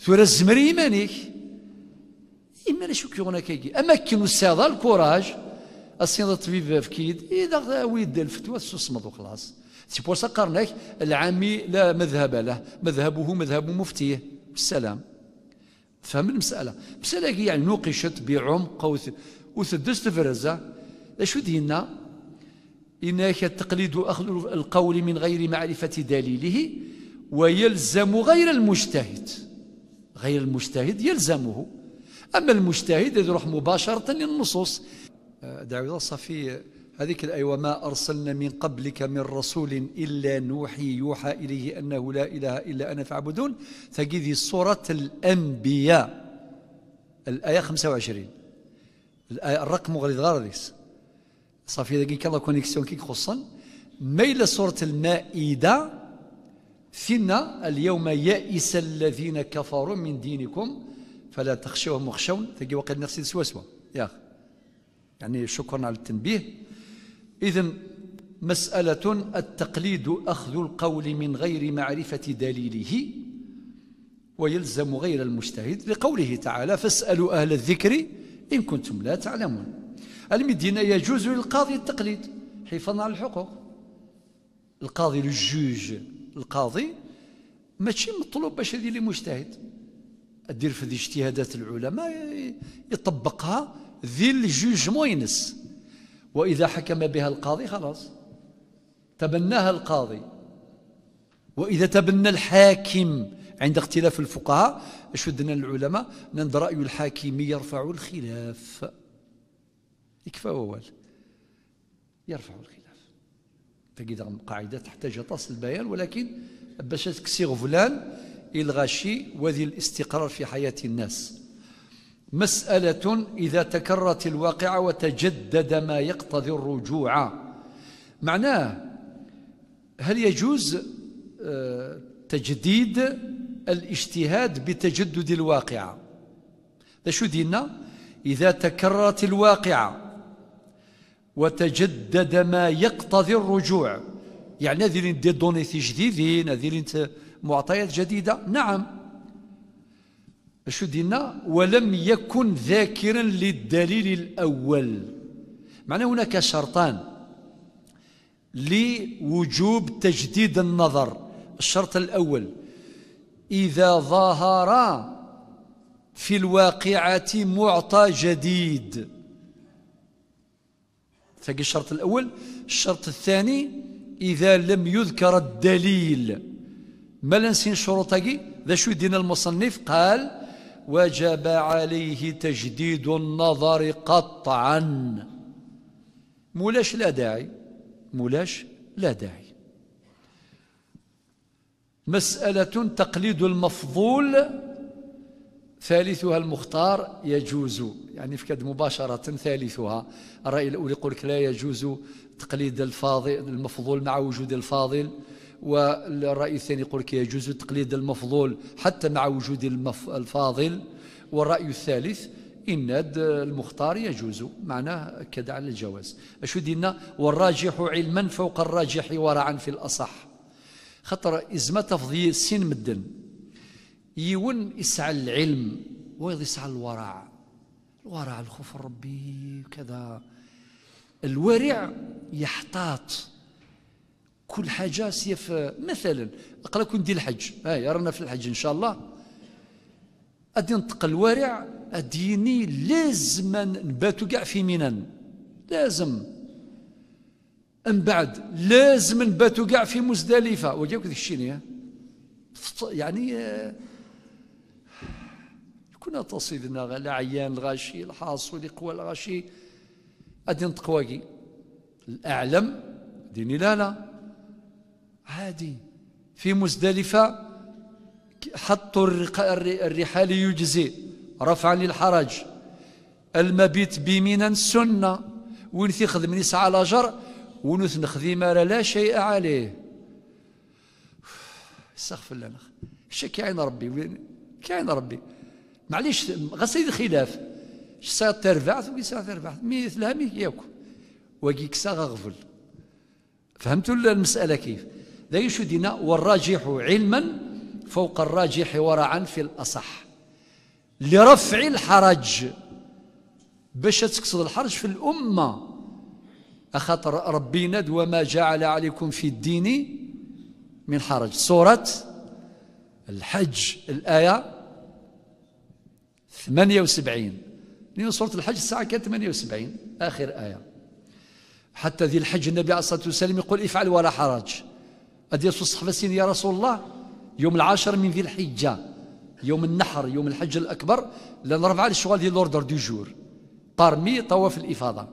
ثورة الزمر إيمانيك إيمان شو شك يغنى كيكي أما كينو السادة الكوراج السيدة الطبيب في كيد إذا ويد الفتوى مضو وخلاص سي بور سا العامي لا مذهب له مذهبه مذهب مفتيه بالسلام تفهم المسألة مسألة يعني نوقشت بعمق وثدست فرزة اشو دينا إنك التقليد أخذ القول من غير معرفة دليله ويلزم غير المجتهد غير المجتهد يلزمه أما المجتهد يروح مباشرة للنصوص دعوة صافي هذيك الآية وما أرسلنا من قبلك من رسول إلا نوحي يوحى إليه أنه لا إله إلا أنا فاعبدون فقذي سورة الأنبياء الآية 25 الآية الرقم غريض غارديس صافي كيك الله كونيكسيون كيك خصا ميل سورة المائدة ثنا اليوم يئس الذين كفروا من دينكم فلا تخشوهم وخشون تجي وقد نفسي سوا سوا يا يعني شكرا على التنبيه إذا مسألة التقليد أخذ القول من غير معرفة دليله ويلزم غير المجتهد لقوله تعالى فاسألوا أهل الذكر إن كنتم لا تعلمون المدينة يجوز للقاضي التقليد حفاظا على الحقوق القاضي للجوج القاضي ماشي مطلوب باش هذه مجتهد دير في اجتهادات العلماء يطبقها ذي الجوج موينس وإذا حكم بها القاضي خلاص تبناها القاضي وإذا تبنى الحاكم عند اختلاف الفقهاء شدنا العلماء نند رأي الحاكم يرفع الخلاف يكفى ووال يرفع الخلاف تجد قاعدة تحتاج تصل البيان ولكن باش تكسي غفلان الغاشي وذي الاستقرار في حياة الناس مسألة إذا تكررت الواقعة وتجدد ما يقتضي الرجوع معناه هل يجوز آه، تجديد الاجتهاد بتجدد الواقعة ذا شو دينا إذا تكررت الواقعة وتجدد ما يقتضي الرجوع يعني هذه دي دوني جديدين هذه معطيات جديدة نعم شو دينا ولم يكن ذاكرا للدليل الأول معنى هناك شرطان لوجوب تجديد النظر الشرط الأول إذا ظهر في الواقعة معطى جديد تلقى الشرط الأول الشرط الثاني إذا لم يذكر الدليل ما لنسين شروطك ذا شو دين المصنف قال وجب عليه تجديد النظر قطعا مولاش لا داعي مولاش لا داعي مسألة تقليد المفضول ثالثها المختار يجوز يعني في كد مباشرة ثالثها الرأي الأول يقول لك لا يجوز تقليد الفاضل المفضول مع وجود الفاضل والرأي الثاني يقول لك يجوز تقليد المفضول حتى مع وجود المف... الفاضل والرأي الثالث إن المختار يجوز معناه أكد على الجواز أشو دينا والراجح علما فوق الراجح ورعا في الأصح خطر إزمة تفضيل سين مدن يون يسعى العلم ويض يسعى الورع الورع الخوف ربي كذا الورع يحتاط كل حاجة سيف مثلا اقرا كون ندير الحج هاي رانا في الحج ان شاء الله ادي نطق الوارع اديني لازم نباتو كاع في منن لازم من بعد لازم نباتو كاع في مزدلفه وجاك ذي الشيء يعني آه، كنا تصيدنا لا عيان الغاشي الحاص والقوى الغاشي ادي نطق واقي الاعلم ديني لا لا عادي في مزدلفة حطوا الرحال يجزي رفعا للحرج المبيت بيمينا سنة وين من يسعى على جر ونث نخذي ما لا شيء عليه استغفر الله شا كيعين ربي كيعين ربي معليش غسيد الخلاف شسا تربعت وكيسا تربعت مي ياكو ياكل وكيكسا غفل فهمتوا المسألة كيف؟ لا يشدنا والراجح علما فوق الراجح ورعا في الأصح لرفع الحرج باش تقصد الحرج في الأمة ربي ند وما جعل عليكم في الدين من حرج سورة الحج الآية 78 لأن سورة الحج الساعة كانت 78 آخر آية حتى ذي الحج النبي عليه الصلاة والسلام يقول افعل ولا حرج غادي الصحابه سيدي يا رسول الله يوم العاشر من ذي الحجه يوم النحر يوم الحج الاكبر لان رفع الشغل ديال لوردر دو جور بارمي طواف الافاضه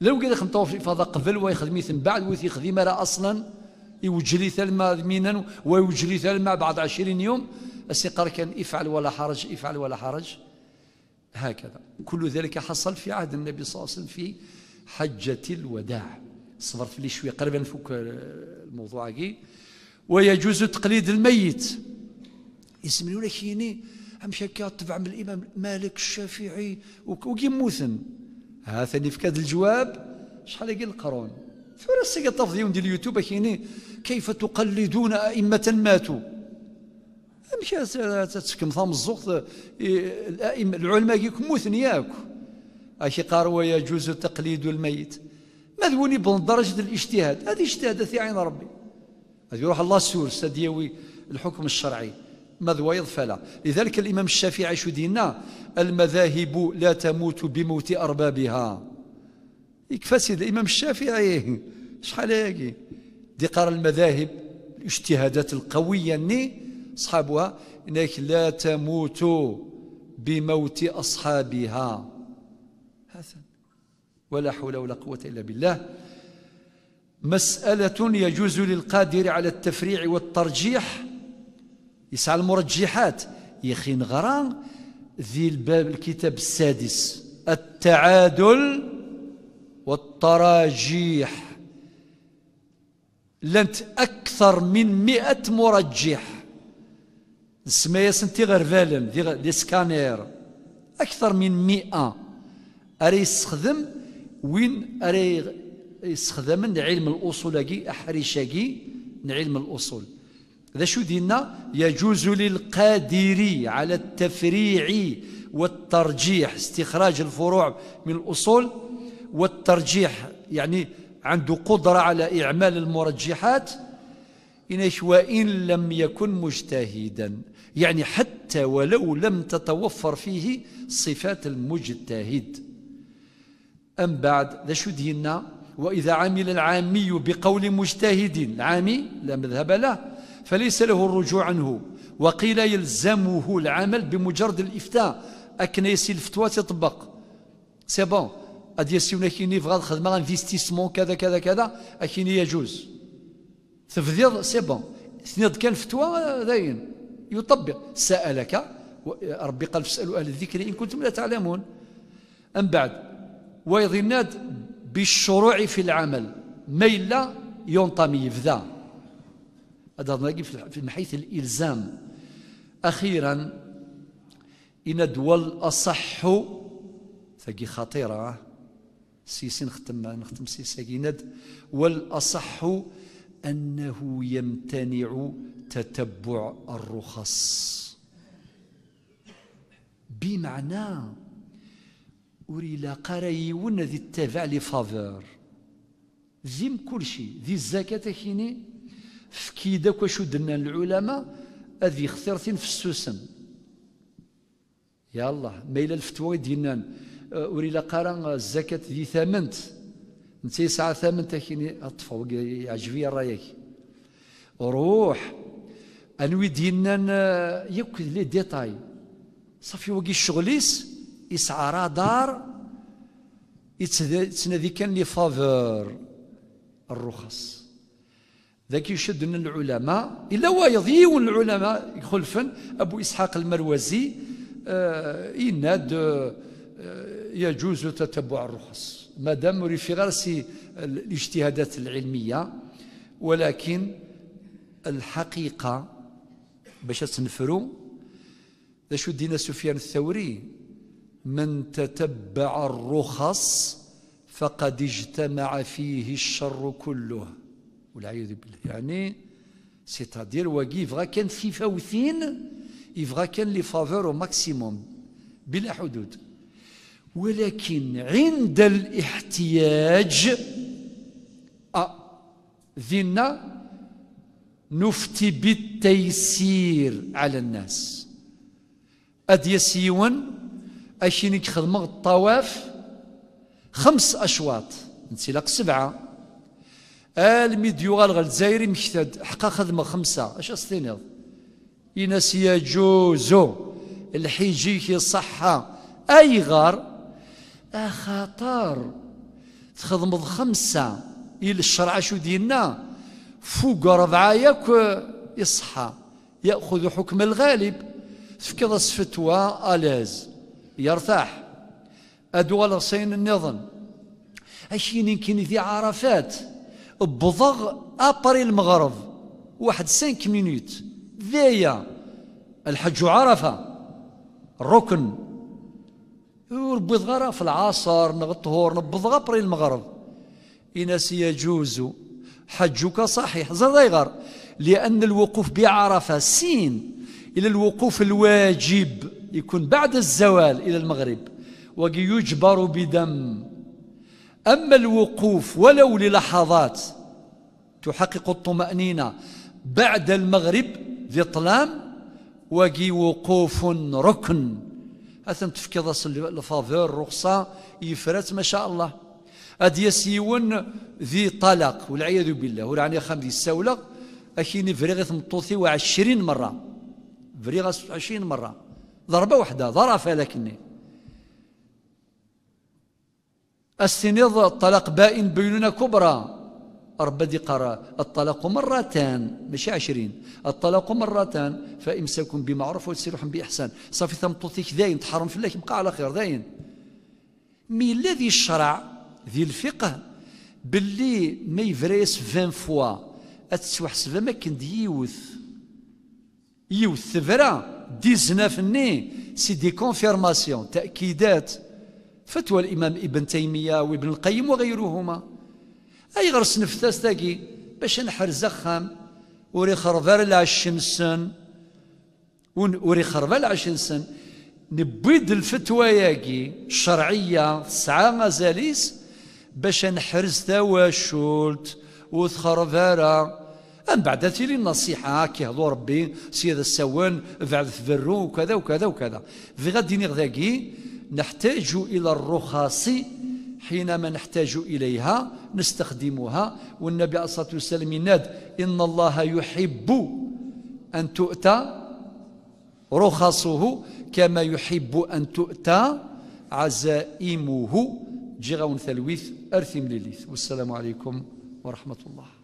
لو قال يخدم طواف الافاضه قبل ويخدم من بعد ويثي خديمه اصلا يوجلي ثلما مينا ويوجلي ثلما بعد عشرين يوم قال كان افعل ولا حرج افعل ولا حرج هكذا كل ذلك حصل في عهد النبي صلى الله عليه وسلم في حجة الوداع صبرت لي شوي قريبا نفك آه، الموضوع كي ويجوز تقليد الميت ولا كيني امشي هكا تبع من الامام مالك الشافعي موثن ها ثاني في كاد الجواب شحال قال القرون فراسي قال تفضيون ندير اليوتيوب كيني كيف تقلدون ائمه ماتوا امشي تسكم ثام الزوق آه، الائمه العلماء كيكموثن ياك اشي قال يجوز تقليد الميت مذوني درجة الاجتهاد هذه اجتهاد في عين ربي هذه يروح الله سور سديوي الحكم الشرعي مذوى يضفلا لذلك الإمام الشافعي شو دينا المذاهب لا تموت بموت أربابها يكفى سيد الإمام الشافعي شحال هاكي دي قرا المذاهب الاجتهادات القوية ني أصحابها إنك لا تموت بموت أصحابها ولا حول ولا قوة إلا بالله مسألة يجوز للقادر على التفريع والترجيح يسعى المرجحات يخين غران ذي الباب الكتاب السادس التعادل والتراجيح لنت أكثر من مئة مرجح نسميها سنتي غير فالم دي سكانير أكثر من مئة أريس خدم وين أريغ يستخدم علم الأصول أحرشاكي علم الأصول ذا شو دينا يجوز للقادر على التفريع والترجيح استخراج الفروع من الأصول والترجيح يعني عنده قدرة على إعمال المرجحات إنش وإن لم يكن مجتهدا يعني حتى ولو لم تتوفر فيه صفات المجتهد أم بعد ذا شو دينا وإذا عمل العامي بقول مجتهد العامي لا مذهب له فليس له الرجوع عنه وقيل يلزمه العمل بمجرد الإفتاء أكن يسي الفتوى تطبق سي بون أدي يسيونا كيني في خدمة انفستيسمون كذا كذا كذا أكيني يجوز تفذيض سي بون سند كان فتوى داين يطبق سألك ربي قال فاسألوا أهل الذكر إن كنتم لا تعلمون أم بعد ويظناد بالشروع في العمل ما إلا ينطمي فذا هذا نلاقي في حيث الإلزام أخيرا إن دول أصح ثقي خطيرة سيسي نختم نختم سيساكيند والأصح أنه يمتنع تتبع الرخص بمعنى وري لا قرا يون ذي التابع لي فافور زيم كلشي ذي الزكاة كيني فكي داك واش درنا العلماء أذي خسرتين في السوسن يلا ما الى الفتوى ديالنا وري لا قرا الزكاة ذي ثمنت نتي ساعة ثمنت كيني أطفى يعجبي رايك روح أنوي ديالنا ياك لي ديتاي صافي وكي الشغليس يسعى دار يتنادي كان لي فافور الرخص ذاك يشدنا العلماء إلا ويضيون العلماء خلفا أبو إسحاق المروزي آه، يناد آه، يجوز تتبع الرخص ما دام في غرس الاجتهادات العلمية ولكن الحقيقة باش تنفروا ذا شو دينا سفيان الثوري من تتبع الرخص فقد اجتمع فيه الشر كله والعياذ بالله يعني سيتادير واقي يبغى كان في فوثين يفغا كان لي فافور ماكسيموم بلا حدود ولكن عند الاحتياج أ آه، ذنا نفتي بالتيسير على الناس أديسيون أشينك خدمه الطواف خمس أشواط انسلاق سبعة غال غالزايري مشتد حقا خدمة خمسة اش استنيض يناس يجوزو الحيجيك صحة أي غار أخطار تخدمض خمسة إلى الشرع شو دينا فوق ربعة ياك يصحى يأخذ حكم الغالب في كذا فتوى ألاز يرتاح أدول صين النظن أشين يمكن في عرفات بضغ أبري المغرب واحد سينك مينوت ذايا الحج عرفة ركن وربي غرا في العصر نغطهور نبضغ أبري المغرب إناس يجوز حجك صحيح زريغر لأن الوقوف بعرفة سين إلى الوقوف الواجب يكون بعد الزوال إلى المغرب ويجبر بدم أما الوقوف ولو للحظات تحقق الطمأنينة بعد المغرب ذي طلام وقي وقوف ركن أثن تفكيض الفافور رخصة يفرت ما شاء الله أدي سيون ذي طلاق والعياذ بالله ولعني خام ذي السولق أكيني فريغة مطوثي وعشرين مرة فريغة عشرين مرة ضربة واحدة ضرب فلكني السنيض الطلاق بائن بينونة كبرى رب دي قرا الطلاق مرتان ماشي عشرين الطلاق مرتان فامسكم بمعروف وتسرحهم باحسان صافي تمطوطيك داين تحرم في الله يبقى على خير داين مي الذي الشرع ذي الفقه باللي ما يفريس فان فوا اتسوحسب ما كنت يوث يوث ثفره 19 ني سي دي كونفيرماسيون تاكيدات فتوى الامام ابن تيميه وابن القيم وغيرهما اي غرس نفتاس تاكي باش نحر زخم وري خرفر العشمسن وري خرفر العشمسن نبيد الفتوى ياكي الشرعيه تسعى مازاليس باش نحرز تواشولت وثخرفاره أم بعد تيري النصيحة هاكي هضو ربي سيادة السوان بعد فرو وكذا وكذا وكذا في غادي نغذاكي نحتاج إلى الرخص حينما نحتاج إليها نستخدمها والنبي عليه الصلاة والسلام يناد إن الله يحب أن تؤتى رخصه كما يحب أن تؤتى عزائمه جيغاون ثلويث أرثم لليث والسلام عليكم ورحمة الله